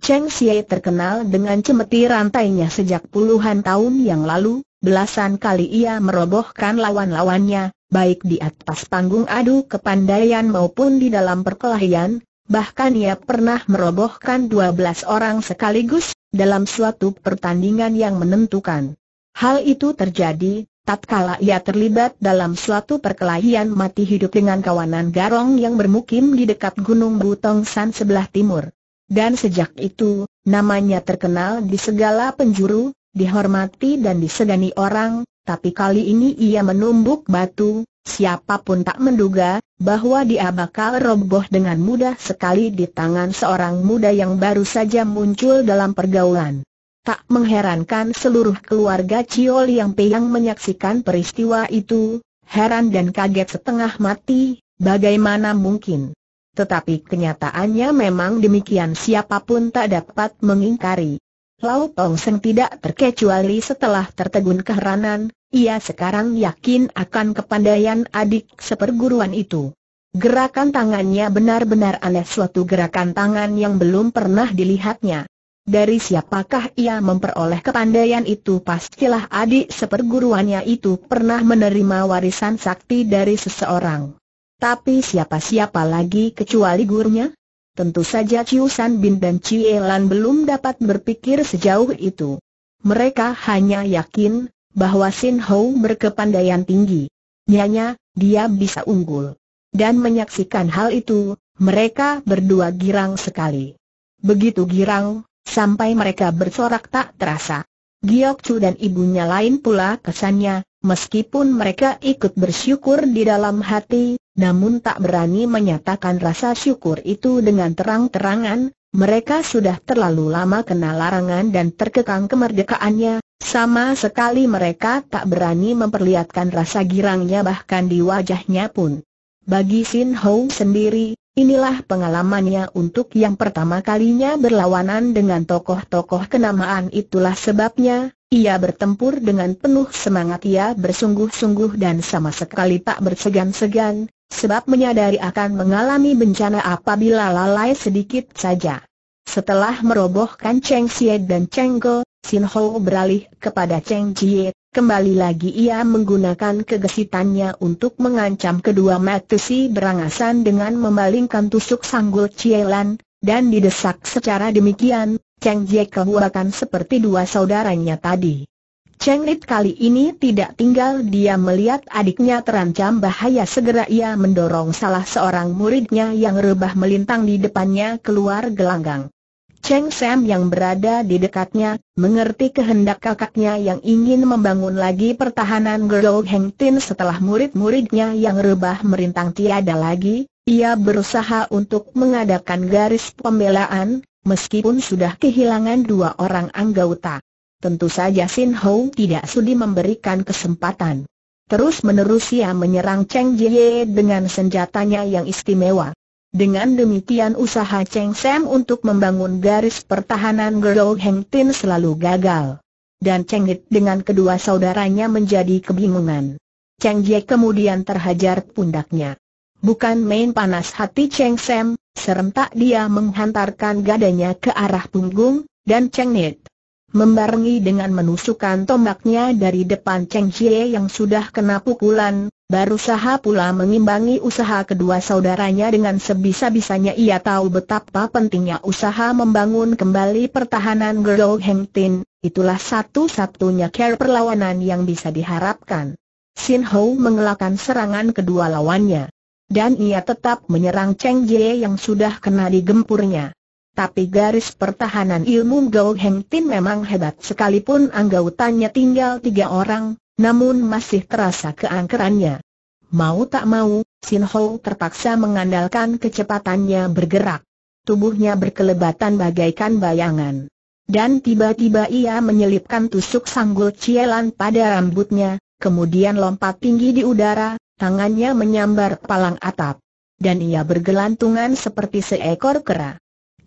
[SPEAKER 1] Cheng Xie terkenal dengan cemeti rantainya sejak puluhan tahun yang lalu, belasan kali ia merobohkan lawan-lawannya, baik di atas panggung adu kepandaian maupun di dalam perkelahian, bahkan ia pernah merobohkan 12 orang sekaligus, dalam suatu pertandingan yang menentukan. Hal itu terjadi, tatkala ia terlibat dalam suatu perkelahian mati hidup dengan kawanan garong yang bermukim di dekat Gunung Butong San sebelah timur. Dan sejak itu, namanya terkenal di segala penjuru, dihormati dan disegani orang, tapi kali ini ia menumbuk batu, siapapun tak menduga, bahwa dia bakal roboh dengan mudah sekali di tangan seorang muda yang baru saja muncul dalam pergaulan. Tak mengherankan seluruh keluarga Ciol yang peyang menyaksikan peristiwa itu, heran dan kaget setengah mati, bagaimana mungkin? Tetapi kenyataannya memang demikian siapapun tak dapat mengingkari. Lau Tong Seng tidak terkecuali setelah tertegun keheranan, ia sekarang yakin akan kepandaian adik seperguruan itu. Gerakan tangannya benar-benar aneh suatu gerakan tangan yang belum pernah dilihatnya. Dari siapakah ia memperoleh kepandaian itu pastilah adik seperguruannya itu pernah menerima warisan sakti dari seseorang. Tapi siapa-siapa lagi kecuali gurunya? Tentu saja Chiu San Bin dan Cie Lan belum dapat berpikir sejauh itu. Mereka hanya yakin bahwa Sin Hou berkepandaian tinggi. Nyanya, dia bisa unggul. Dan menyaksikan hal itu, mereka berdua girang sekali. Begitu girang, sampai mereka bersorak tak terasa. Giok Chu dan ibunya lain pula kesannya, Meskipun mereka ikut bersyukur di dalam hati, namun tak berani menyatakan rasa syukur itu dengan terang-terangan, mereka sudah terlalu lama kena larangan dan terkekang kemerdekaannya, sama sekali mereka tak berani memperlihatkan rasa girangnya bahkan di wajahnya pun. Bagi Sin Hou sendiri, inilah pengalamannya untuk yang pertama kalinya berlawanan dengan tokoh-tokoh kenamaan itulah sebabnya, ia bertempur dengan penuh semangat ia bersungguh-sungguh dan sama sekali tak bersegan-segan, sebab menyadari akan mengalami bencana apabila lalai sedikit saja. Setelah merobohkan Cheng Xie dan Cheng Go, Sin Ho beralih kepada Cheng Jie, kembali lagi ia menggunakan kegesitannya untuk mengancam kedua si berangasan dengan membalingkan tusuk sanggul Cielan, dan didesak secara demikian, Cheng Jie kehuakan seperti dua saudaranya tadi. Cheng Lit kali ini tidak tinggal dia melihat adiknya terancam bahaya segera ia mendorong salah seorang muridnya yang rebah melintang di depannya keluar gelanggang. Cheng Sam yang berada di dekatnya, mengerti kehendak kakaknya yang ingin membangun lagi pertahanan Gerou Heng Tin setelah murid-muridnya yang rebah merintang tiada lagi, ia berusaha untuk mengadakan garis pembelaan, meskipun sudah kehilangan dua orang anggota. Tentu saja Sin Hou tidak sudi memberikan kesempatan. Terus-menerus ia menyerang Cheng Jie dengan senjatanya yang istimewa. Dengan demikian usaha Cheng Sam untuk membangun garis pertahanan Gerou Heng Tin selalu gagal. Dan Cheng It dengan kedua saudaranya menjadi kebingungan. Cheng Jie kemudian terhajar pundaknya. Bukan main panas hati Cheng Sam, serentak dia menghantarkan gadanya ke arah punggung, dan Cheng Nit, Membarengi dengan menusukan tombaknya dari depan Cheng Jie yang sudah kena pukulan, Barusaha pula mengimbangi usaha kedua saudaranya dengan sebisa-bisanya ia tahu betapa pentingnya usaha membangun kembali pertahanan Gerdo Heng Tin, itulah satu-satunya care perlawanan yang bisa diharapkan. Sin Ho mengelakkan serangan kedua lawannya. Dan ia tetap menyerang Cheng Jie yang sudah kena digempurnya. Tapi garis pertahanan ilmu Gao Heng Tin memang hebat sekalipun anggotanya tinggal tiga orang, namun masih terasa keangkerannya. Mau tak mau, Sin Ho terpaksa mengandalkan kecepatannya bergerak. Tubuhnya berkelebatan bagaikan bayangan. Dan tiba-tiba ia menyelipkan tusuk sanggul cielan pada rambutnya, kemudian lompat tinggi di udara, tangannya menyambar palang atap. Dan ia bergelantungan seperti seekor kera.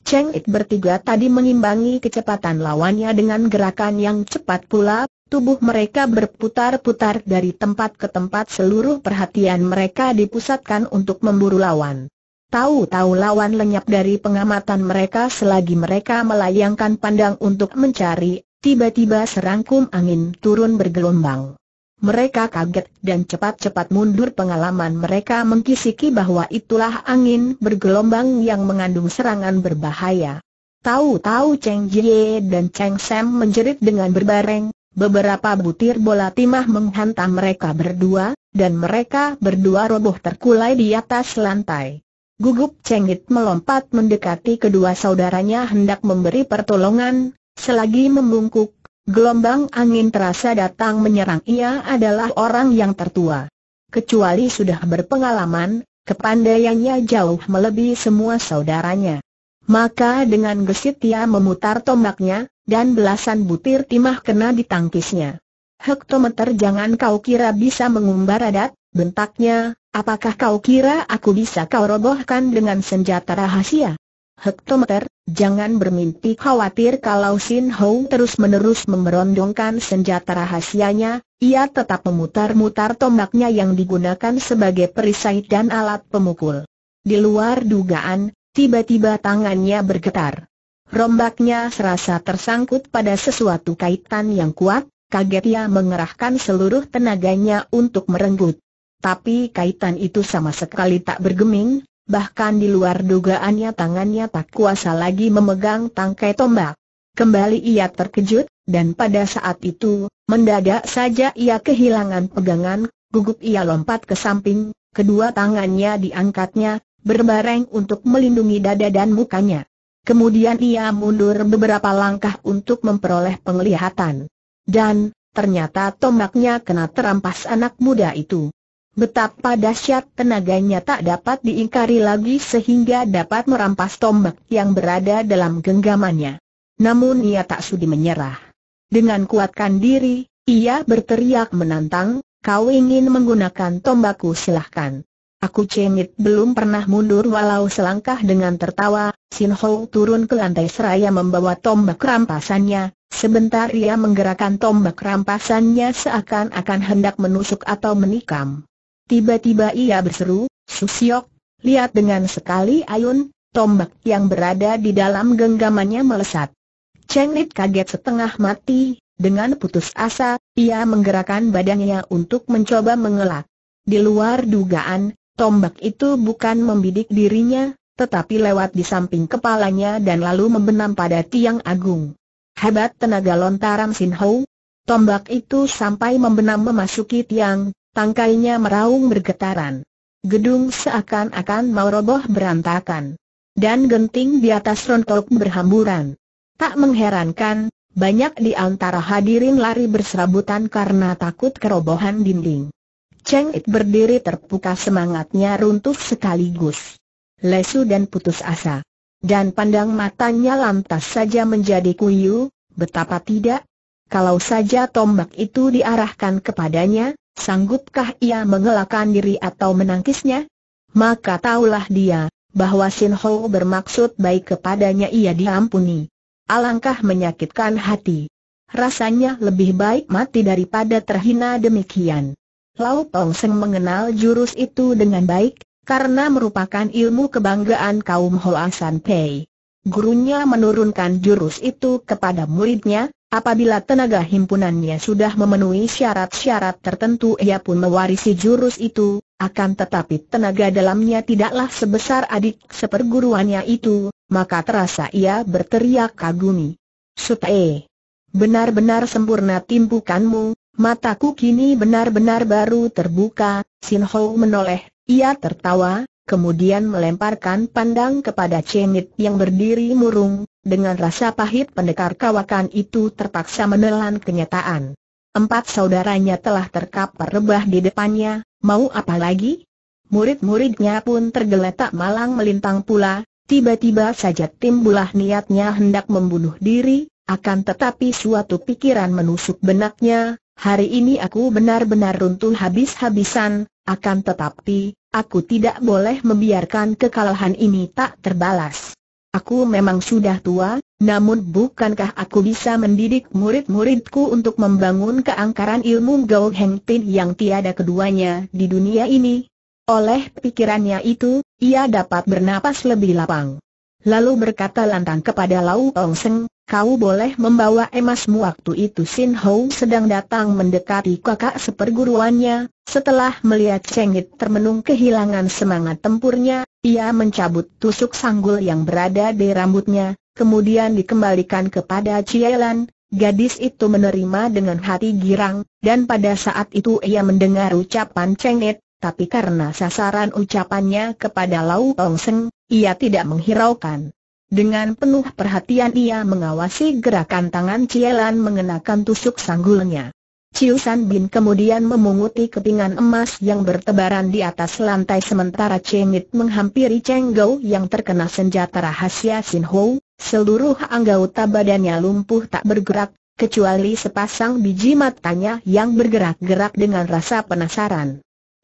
[SPEAKER 1] Cheng It bertiga tadi mengimbangi kecepatan lawannya dengan gerakan yang cepat pula, tubuh mereka berputar-putar dari tempat ke tempat seluruh perhatian mereka dipusatkan untuk memburu lawan. Tahu-tahu lawan lenyap dari pengamatan mereka selagi mereka melayangkan pandang untuk mencari, tiba-tiba serangkum angin turun bergelombang. Mereka kaget dan cepat-cepat mundur pengalaman mereka mengkisiki bahwa itulah angin bergelombang yang mengandung serangan berbahaya. Tahu-tahu Cheng Jie dan Cheng Sam menjerit dengan berbareng, beberapa butir bola timah menghantam mereka berdua, dan mereka berdua roboh terkulai di atas lantai. Gugup Cengit melompat mendekati kedua saudaranya hendak memberi pertolongan, selagi membungkuk, Gelombang angin terasa datang menyerang ia adalah orang yang tertua. Kecuali sudah berpengalaman, kepandaiannya jauh melebihi semua saudaranya. Maka dengan gesit ia memutar tombaknya, dan belasan butir timah kena ditangkisnya. tangkisnya. Hektometer jangan kau kira bisa mengumbar adat, bentaknya, apakah kau kira aku bisa kau robohkan dengan senjata rahasia? Hektometer, Jangan bermimpi khawatir kalau Sin Hong terus-menerus memberondongkan senjata rahasianya, ia tetap memutar-mutar tombaknya yang digunakan sebagai perisai dan alat pemukul. Di luar dugaan, tiba-tiba tangannya bergetar. Rombaknya serasa tersangkut pada sesuatu kaitan yang kuat, kaget ia mengerahkan seluruh tenaganya untuk merenggut. Tapi kaitan itu sama sekali tak bergeming, bahkan di luar dugaannya tangannya tak kuasa lagi memegang tangkai tombak. Kembali ia terkejut, dan pada saat itu, mendadak saja ia kehilangan pegangan, gugup ia lompat ke samping, kedua tangannya diangkatnya, berbareng untuk melindungi dada dan mukanya. Kemudian ia mundur beberapa langkah untuk memperoleh penglihatan. Dan, ternyata tombaknya kena terampas anak muda itu. Betapa dahsyat tenaganya tak dapat diingkari lagi sehingga dapat merampas tombak yang berada dalam genggamannya. Namun ia tak sudi menyerah. Dengan kuatkan diri, ia berteriak menantang, kau ingin menggunakan tombakku silahkan. Aku cengit belum pernah mundur walau selangkah dengan tertawa, Sin Ho turun ke lantai seraya membawa tombak rampasannya, sebentar ia menggerakkan tombak rampasannya seakan-akan hendak menusuk atau menikam. Tiba-tiba ia berseru, Susiok, lihat dengan sekali Ayun, tombak yang berada di dalam genggamannya melesat. Cheng Lit kaget setengah mati, dengan putus asa, ia menggerakkan badannya untuk mencoba mengelak. Di luar dugaan, tombak itu bukan membidik dirinya, tetapi lewat di samping kepalanya dan lalu membenam pada tiang agung. Hebat tenaga lontaran Sin Hou, tombak itu sampai membenam memasuki tiang, Tangkainya meraung bergetaran. Gedung seakan-akan mau roboh berantakan. Dan genting di atas rontok berhamburan. Tak mengherankan, banyak di antara hadirin lari berserabutan karena takut kerobohan dinding. Cheng It berdiri terpuka semangatnya runtuh sekaligus. Lesu dan putus asa. Dan pandang matanya lantas saja menjadi kuyu, betapa tidak? Kalau saja tombak itu diarahkan kepadanya, sanggupkah ia mengelakkan diri atau menangkisnya? Maka taulah dia, bahwa Sin Ho bermaksud baik kepadanya ia diampuni. Alangkah menyakitkan hati. Rasanya lebih baik mati daripada terhina demikian. Lau Tong Seng mengenal jurus itu dengan baik, karena merupakan ilmu kebanggaan kaum Hoa San Pei. Gurunya menurunkan jurus itu kepada muridnya, Apabila tenaga himpunannya sudah memenuhi syarat-syarat tertentu ia pun mewarisi jurus itu, akan tetapi tenaga dalamnya tidaklah sebesar adik seperguruannya itu, maka terasa ia berteriak kagumi. Sute! Benar-benar sempurna timbukanmu. mataku kini benar-benar baru terbuka, Sin menoleh, ia tertawa, kemudian melemparkan pandang kepada Cenit yang berdiri murung, dengan rasa pahit pendekar kawakan itu terpaksa menelan kenyataan. Empat saudaranya telah terkapar rebah di depannya, mau apa lagi? Murid-muridnya pun tergeletak malang melintang pula, tiba-tiba saja timbulah niatnya hendak membunuh diri, akan tetapi suatu pikiran menusuk benaknya, hari ini aku benar-benar runtuh habis-habisan, akan tetapi, aku tidak boleh membiarkan kekalahan ini tak terbalas. Aku memang sudah tua, namun bukankah aku bisa mendidik murid-muridku untuk membangun keangkaran ilmu Gao Heng Tin yang tiada keduanya di dunia ini? Oleh pikirannya itu, ia dapat bernapas lebih lapang. Lalu berkata lantang kepada Lau Tong Seng, kau boleh membawa emasmu waktu itu Sin Hou sedang datang mendekati kakak seperguruannya, setelah melihat Cheng It termenung kehilangan semangat tempurnya, ia mencabut tusuk sanggul yang berada di rambutnya, kemudian dikembalikan kepada Cielan, Gadis itu menerima dengan hati girang, dan pada saat itu ia mendengar ucapan Cheng It, tapi karena sasaran ucapannya kepada Lau Tong Seng, ia tidak menghiraukan. Dengan penuh perhatian ia mengawasi gerakan tangan Cielan mengenakan tusuk sanggulnya. Ciusan Bin kemudian memunguti kepingan emas yang bertebaran di atas lantai sementara Cheng It menghampiri Cheng Gou yang terkena senjata rahasia Sin Ho, seluruh anggota badannya lumpuh tak bergerak, kecuali sepasang biji matanya yang bergerak-gerak dengan rasa penasaran.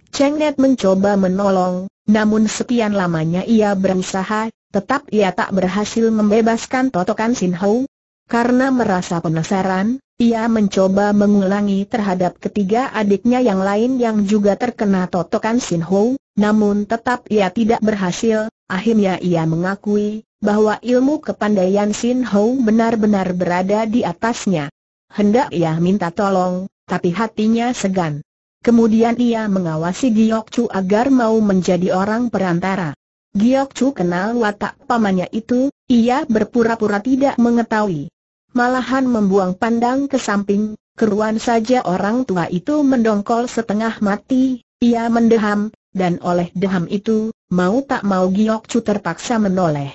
[SPEAKER 1] Cheng Net mencoba menolong, namun sekian lamanya ia berusaha, Tetap ia tak berhasil membebaskan totokan Sin Hou. Karena merasa penasaran, ia mencoba mengulangi terhadap ketiga adiknya yang lain yang juga terkena totokan Sin Hou, namun tetap ia tidak berhasil, akhirnya ia mengakui bahwa ilmu kepandaian Sin Hou benar-benar berada di atasnya. Hendak ia minta tolong, tapi hatinya segan. Kemudian ia mengawasi Giok Chu agar mau menjadi orang perantara. Giok Chu kenal watak pamannya itu, ia berpura-pura tidak mengetahui. Malahan membuang pandang ke samping, keruan saja orang tua itu mendongkol setengah mati, ia mendeham, dan oleh deham itu, mau tak mau Giok Chu terpaksa menoleh.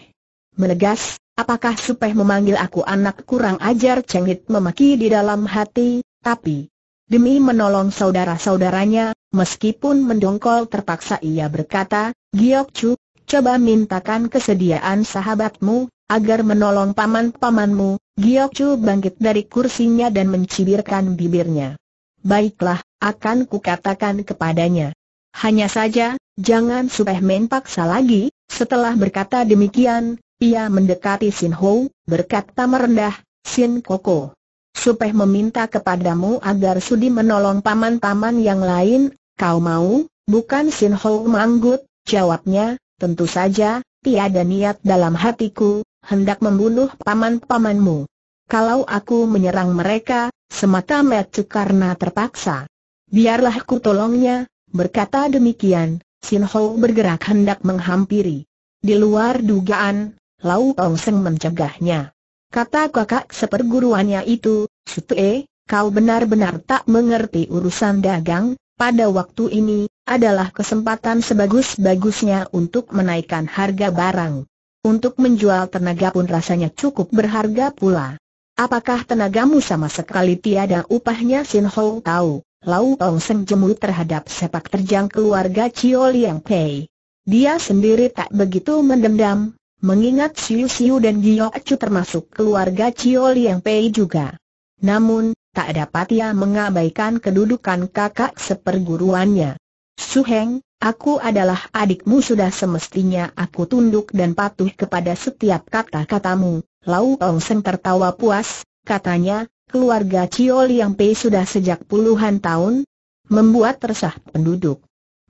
[SPEAKER 1] Menegas, apakah supaya memanggil aku anak kurang ajar cengit memaki di dalam hati, tapi demi menolong saudara-saudaranya, meskipun mendongkol terpaksa ia berkata, Giok Chu, coba mintakan kesediaan sahabatmu, agar menolong paman-pamanmu, Giok Chu bangkit dari kursinya dan mencibirkan bibirnya. Baiklah, akan kukatakan kepadanya. Hanya saja, jangan supaya menpaksa lagi, setelah berkata demikian, ia mendekati Sin Ho, berkata merendah, Sin Koko. Supaya meminta kepadamu agar sudi menolong paman-paman yang lain, kau mau, bukan Sin Ho manggut, jawabnya, Tentu saja, tiada niat dalam hatiku, hendak membunuh paman-pamanmu. Kalau aku menyerang mereka, semata-mata karena terpaksa. Biarlah ku tolongnya, berkata demikian, Sin Ho bergerak hendak menghampiri. Di luar dugaan, Lau tong Seng mencegahnya. Kata kakak seperguruannya itu, "Sut-e, kau benar-benar tak mengerti urusan dagang, pada waktu ini, adalah kesempatan sebagus-bagusnya untuk menaikkan harga barang. Untuk menjual tenaga pun rasanya cukup berharga pula. Apakah tenagamu sama sekali tiada upahnya Sin Ho tahu? Lau Tong Seng jemu terhadap sepak terjang keluarga Chio Liang Pei. Dia sendiri tak begitu mendendam, mengingat Siu Siu dan Gio Acu termasuk keluarga Chio Liang Pei juga. Namun, tak dapat ia mengabaikan kedudukan kakak seperguruannya. Suheng, aku adalah adikmu sudah semestinya aku tunduk dan patuh kepada setiap kata-katamu. Lau Ong tertawa puas, katanya, keluarga Cio Liang Pei sudah sejak puluhan tahun membuat resah penduduk.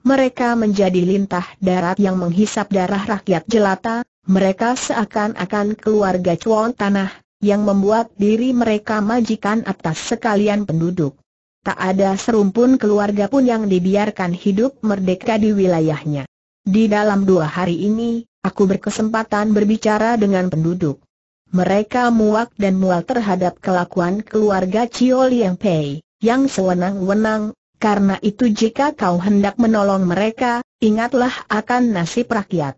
[SPEAKER 1] Mereka menjadi lintah darat yang menghisap darah rakyat jelata, mereka seakan-akan keluarga cuan tanah, yang membuat diri mereka majikan atas sekalian penduduk tak ada serumpun keluarga pun yang dibiarkan hidup merdeka di wilayahnya. Di dalam dua hari ini, aku berkesempatan berbicara dengan penduduk. Mereka muak dan mual terhadap kelakuan keluarga Cio Liang Pei, yang sewenang-wenang, karena itu jika kau hendak menolong mereka, ingatlah akan nasib rakyat.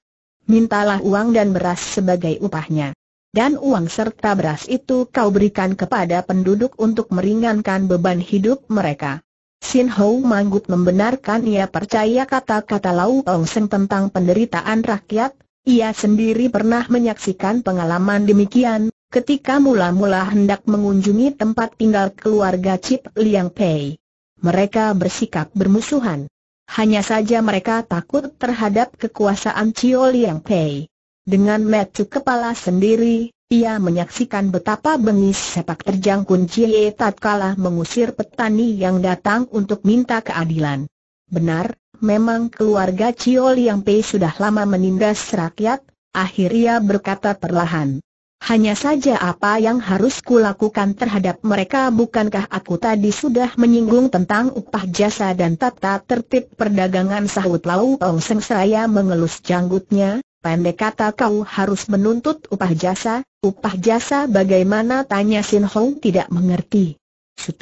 [SPEAKER 1] Mintalah uang dan beras sebagai upahnya dan uang serta beras itu kau berikan kepada penduduk untuk meringankan beban hidup mereka. Sin Hou manggut membenarkan ia percaya kata-kata Lau Ong Seng tentang penderitaan rakyat, ia sendiri pernah menyaksikan pengalaman demikian, ketika mula-mula hendak mengunjungi tempat tinggal keluarga Chip Liang Pei. Mereka bersikap bermusuhan. Hanya saja mereka takut terhadap kekuasaan Cio Liang Pei. Dengan metu kepala sendiri, ia menyaksikan betapa bengis sepak terjang kunci tatkala mengusir petani yang datang untuk minta keadilan. Benar, memang keluarga Cio yang Pei sudah lama menindas rakyat, akhirnya berkata perlahan. Hanya saja apa yang harus kulakukan terhadap mereka bukankah aku tadi sudah menyinggung tentang upah jasa dan tata tertib perdagangan sahut Lau Ong Seng Seraya mengelus janggutnya, Pendek kata kau harus menuntut upah jasa, upah jasa bagaimana tanya Sin Hong tidak mengerti.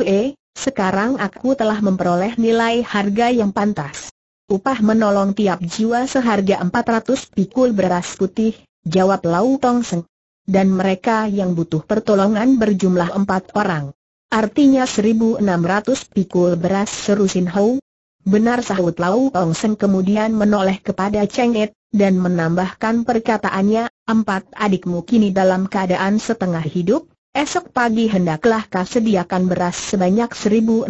[SPEAKER 1] E, sekarang aku telah memperoleh nilai harga yang pantas. Upah menolong tiap jiwa seharga 400 pikul beras putih, jawab Lau Tong Seng. Dan mereka yang butuh pertolongan berjumlah 4 orang. Artinya 1600 pikul beras seru Sin Hou. Benar sahut Lau Tong Seng kemudian menoleh kepada Cheng Et, dan menambahkan perkataannya, empat adikmu kini dalam keadaan setengah hidup, esok pagi hendaklah kau sediakan beras sebanyak 1.600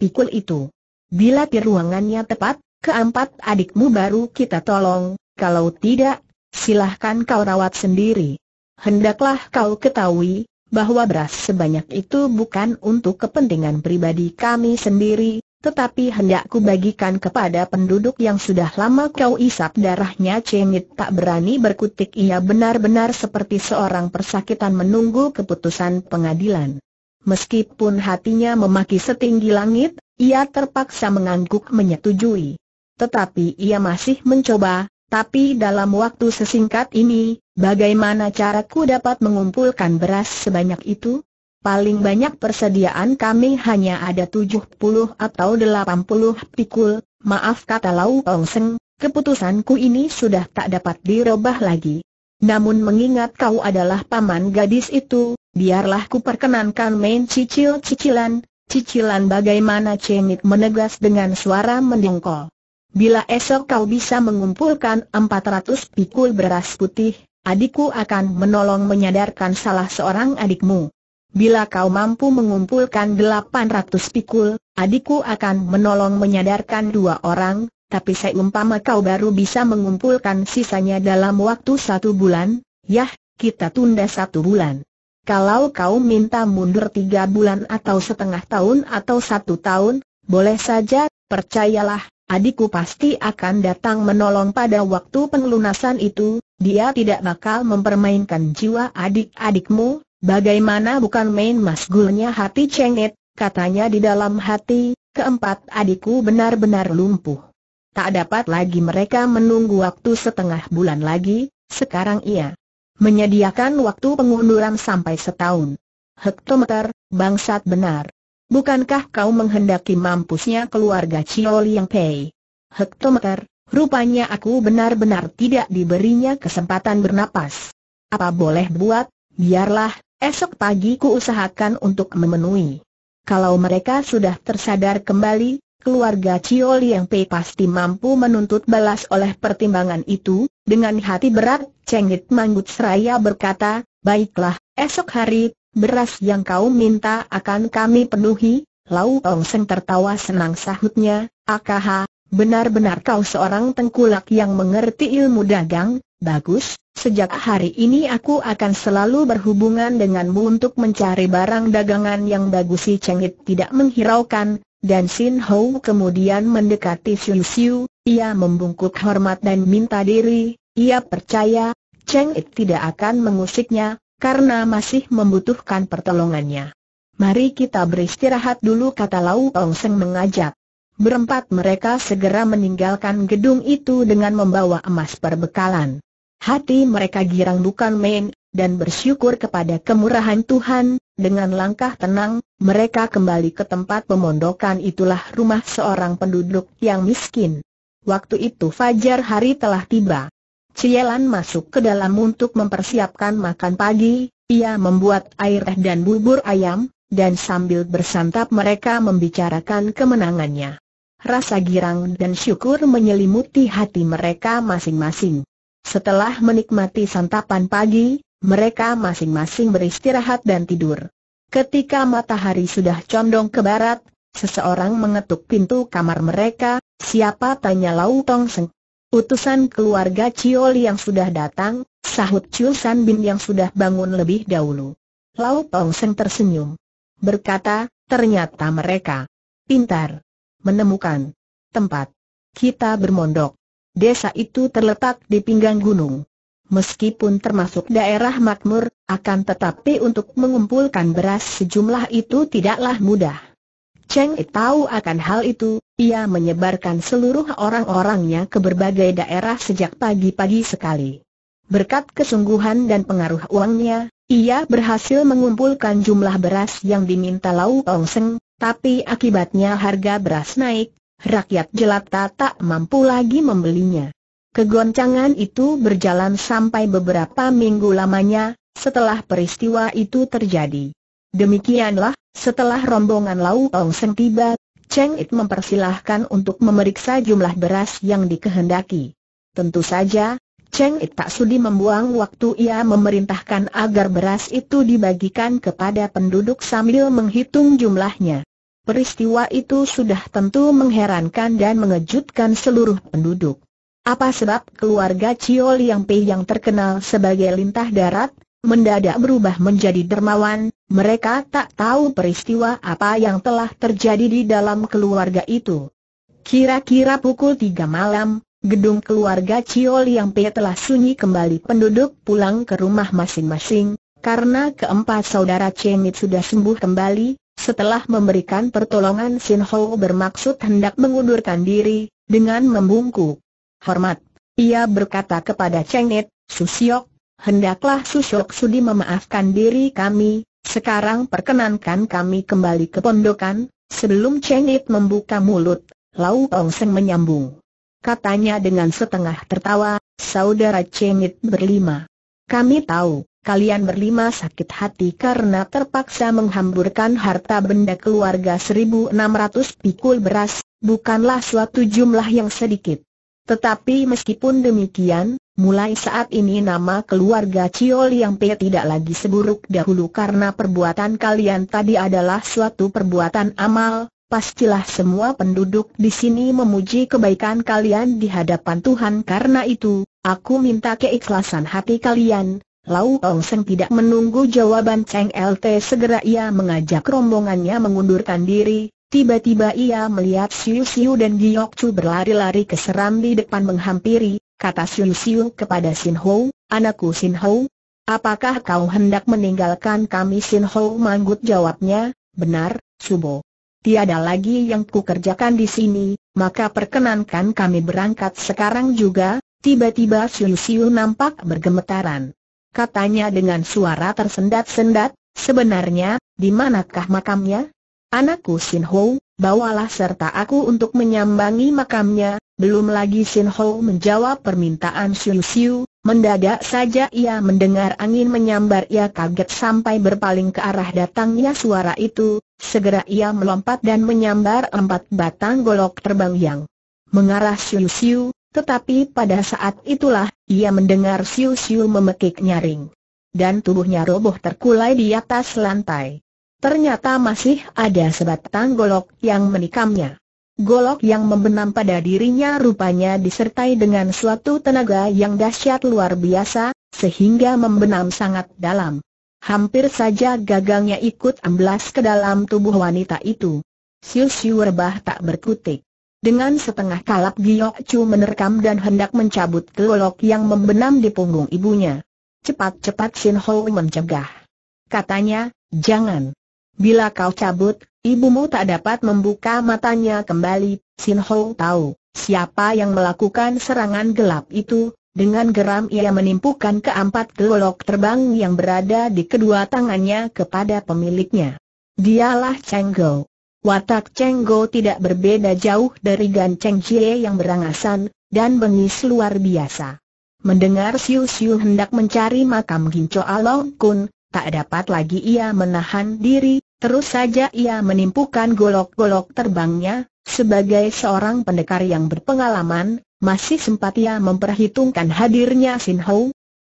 [SPEAKER 1] pikul itu. Bila ruangannya tepat, keempat adikmu baru kita tolong, kalau tidak, silahkan kau rawat sendiri. Hendaklah kau ketahui, bahwa beras sebanyak itu bukan untuk kepentingan pribadi kami sendiri, tetapi ku bagikan kepada penduduk yang sudah lama kau isap darahnya cengit tak berani berkutik ia benar-benar seperti seorang persakitan menunggu keputusan pengadilan. Meskipun hatinya memaki setinggi langit, ia terpaksa mengangguk menyetujui. Tetapi ia masih mencoba, tapi dalam waktu sesingkat ini, bagaimana caraku dapat mengumpulkan beras sebanyak itu? Paling banyak persediaan kami hanya ada 70 atau 80 pikul, maaf kata Lau Ong Seng, keputusanku ini sudah tak dapat dirubah lagi. Namun mengingat kau adalah paman gadis itu, biarlah ku perkenankan main cicil-cicilan, cicilan bagaimana Cengit menegas dengan suara mendengkol. Bila esok kau bisa mengumpulkan 400 pikul beras putih, adikku akan menolong menyadarkan salah seorang adikmu. Bila kau mampu mengumpulkan 800 pikul, adikku akan menolong menyadarkan dua orang, tapi seumpama kau baru bisa mengumpulkan sisanya dalam waktu satu bulan, yah, kita tunda satu bulan. Kalau kau minta mundur tiga bulan atau setengah tahun atau satu tahun, boleh saja, percayalah, adikku pasti akan datang menolong pada waktu pengelunasan itu, dia tidak bakal mempermainkan jiwa adik-adikmu, Bagaimana bukan main mas masgulnya hati cenget, katanya di dalam hati, keempat adikku benar-benar lumpuh. Tak dapat lagi mereka menunggu waktu setengah bulan lagi, sekarang ia menyediakan waktu pengunduran sampai setahun. Hektometer, bangsat benar. Bukankah kau menghendaki mampusnya keluarga ciol yang Pei? Hektometer, rupanya aku benar-benar tidak diberinya kesempatan bernapas. Apa boleh buat, biarlah, Esok pagi ku usahakan untuk memenuhi. Kalau mereka sudah tersadar kembali, keluarga Cio Liang Pei pasti mampu menuntut balas oleh pertimbangan itu. Dengan hati berat, Cengit Manggut Seraya berkata, Baiklah, esok hari, beras yang kau minta akan kami penuhi. Lau Ong Seng tertawa senang sahutnya, Akaha, benar-benar kau seorang tengkulak yang mengerti ilmu dagang, bagus, Sejak hari ini aku akan selalu berhubungan denganmu untuk mencari barang dagangan yang bagus si Cengit tidak menghiraukan, dan Sin Ho kemudian mendekati Siu Siu, ia membungkuk hormat dan minta diri, ia percaya, Cengit tidak akan mengusiknya, karena masih membutuhkan pertolongannya. Mari kita beristirahat dulu kata Lau Tong Seng mengajak. Berempat mereka segera meninggalkan gedung itu dengan membawa emas perbekalan. Hati mereka girang bukan main, dan bersyukur kepada kemurahan Tuhan, dengan langkah tenang, mereka kembali ke tempat pemondokan itulah rumah seorang penduduk yang miskin. Waktu itu fajar hari telah tiba. Cielan masuk ke dalam untuk mempersiapkan makan pagi, ia membuat air teh dan bubur ayam, dan sambil bersantap mereka membicarakan kemenangannya. Rasa girang dan syukur menyelimuti hati mereka masing-masing. Setelah menikmati santapan pagi, mereka masing-masing beristirahat dan tidur. Ketika matahari sudah condong ke barat, seseorang mengetuk pintu kamar mereka, siapa tanya Lau Tong Seng. Utusan keluarga Ciol yang sudah datang, sahut Chiu San Bin yang sudah bangun lebih dahulu. Lau Tong Seng tersenyum. Berkata, ternyata mereka pintar menemukan tempat kita bermondok. Desa itu terletak di pinggang gunung. Meskipun termasuk daerah makmur, akan tetapi untuk mengumpulkan beras sejumlah itu tidaklah mudah. Cheng e tahu akan hal itu, ia menyebarkan seluruh orang-orangnya ke berbagai daerah sejak pagi-pagi sekali. Berkat kesungguhan dan pengaruh uangnya, ia berhasil mengumpulkan jumlah beras yang diminta Lau Tong Seng, tapi akibatnya harga beras naik, rakyat jelata tak mampu lagi membelinya. Kegoncangan itu berjalan sampai beberapa minggu lamanya, setelah peristiwa itu terjadi. Demikianlah, setelah rombongan Lau Tong Seng tiba, Cheng It mempersilahkan untuk memeriksa jumlah beras yang dikehendaki. Tentu saja, Cheng It tak sudi membuang waktu ia memerintahkan agar beras itu dibagikan kepada penduduk sambil menghitung jumlahnya. Peristiwa itu sudah tentu mengherankan dan mengejutkan seluruh penduduk. Apa sebab keluarga Cio Liang Pei yang terkenal sebagai lintah darat, mendadak berubah menjadi dermawan, mereka tak tahu peristiwa apa yang telah terjadi di dalam keluarga itu. Kira-kira pukul tiga malam, gedung keluarga Cio Liang Pei telah sunyi kembali penduduk pulang ke rumah masing-masing, karena keempat saudara Chengit sudah sembuh kembali, setelah memberikan pertolongan Sin Ho bermaksud hendak mengundurkan diri, dengan membungkuk. Hormat, ia berkata kepada Cheng Net, Susiok, hendaklah Susiok sudi memaafkan diri kami, sekarang perkenankan kami kembali ke pondokan, sebelum Cheng Net membuka mulut, Lau Ong Seng menyambung. Katanya dengan setengah tertawa, saudara Cheng Net berlima. Kami tahu, kalian berlima sakit hati karena terpaksa menghamburkan harta benda keluarga 1.600 pikul beras, bukanlah suatu jumlah yang sedikit. Tetapi meskipun demikian, mulai saat ini nama keluarga Ciol yang Pe tidak lagi seburuk dahulu karena perbuatan kalian tadi adalah suatu perbuatan amal, pastilah semua penduduk di sini memuji kebaikan kalian di hadapan Tuhan karena itu, aku minta keikhlasan hati kalian, Lau Tong Seng tidak menunggu jawaban Cheng LT segera ia mengajak rombongannya mengundurkan diri, tiba-tiba ia melihat Siu Siu dan Giok Chu berlari-lari ke serambi depan menghampiri, kata Siu Siu kepada Sin Ho, anakku Sin Ho, apakah kau hendak meninggalkan kami Sin Ho manggut jawabnya, benar, Subo. Tiada lagi yang ku kerjakan di sini, maka perkenankan kami berangkat sekarang juga, tiba-tiba Siu Siu nampak bergemetaran katanya dengan suara tersendat-sendat, sebenarnya, di manakah makamnya? Anakku Sin Ho, bawalah serta aku untuk menyambangi makamnya, belum lagi Sin Ho menjawab permintaan Siu Siu, mendadak saja ia mendengar angin menyambar ia kaget sampai berpaling ke arah datangnya suara itu, segera ia melompat dan menyambar empat batang golok terbang yang mengarah Siu Siu, tetapi pada saat itulah, ia mendengar siu-siu memekik nyaring. Dan tubuhnya roboh terkulai di atas lantai. Ternyata masih ada sebatang golok yang menikamnya. Golok yang membenam pada dirinya rupanya disertai dengan suatu tenaga yang dahsyat luar biasa, sehingga membenam sangat dalam. Hampir saja gagangnya ikut amblas ke dalam tubuh wanita itu. Siu-siu rebah tak berkutik. Dengan setengah kalap Giok Chu menerkam dan hendak mencabut kelolok yang membenam di punggung ibunya. Cepat-cepat Shin Ho mencegah. Katanya, jangan. Bila kau cabut, ibumu tak dapat membuka matanya kembali. Shin Ho tahu, siapa yang melakukan serangan gelap itu, dengan geram ia menimpukan keempat kelolok terbang yang berada di kedua tangannya kepada pemiliknya. Dialah Cheng Go. Watak Cheng Go tidak berbeda jauh dari Gan Cheng Jie yang berangasan, dan bengis luar biasa. Mendengar Siu Siu hendak mencari makam Ginco Along Kun, tak dapat lagi ia menahan diri, terus saja ia menimpukan golok-golok terbangnya, sebagai seorang pendekar yang berpengalaman, masih sempat ia memperhitungkan hadirnya Sin Hou,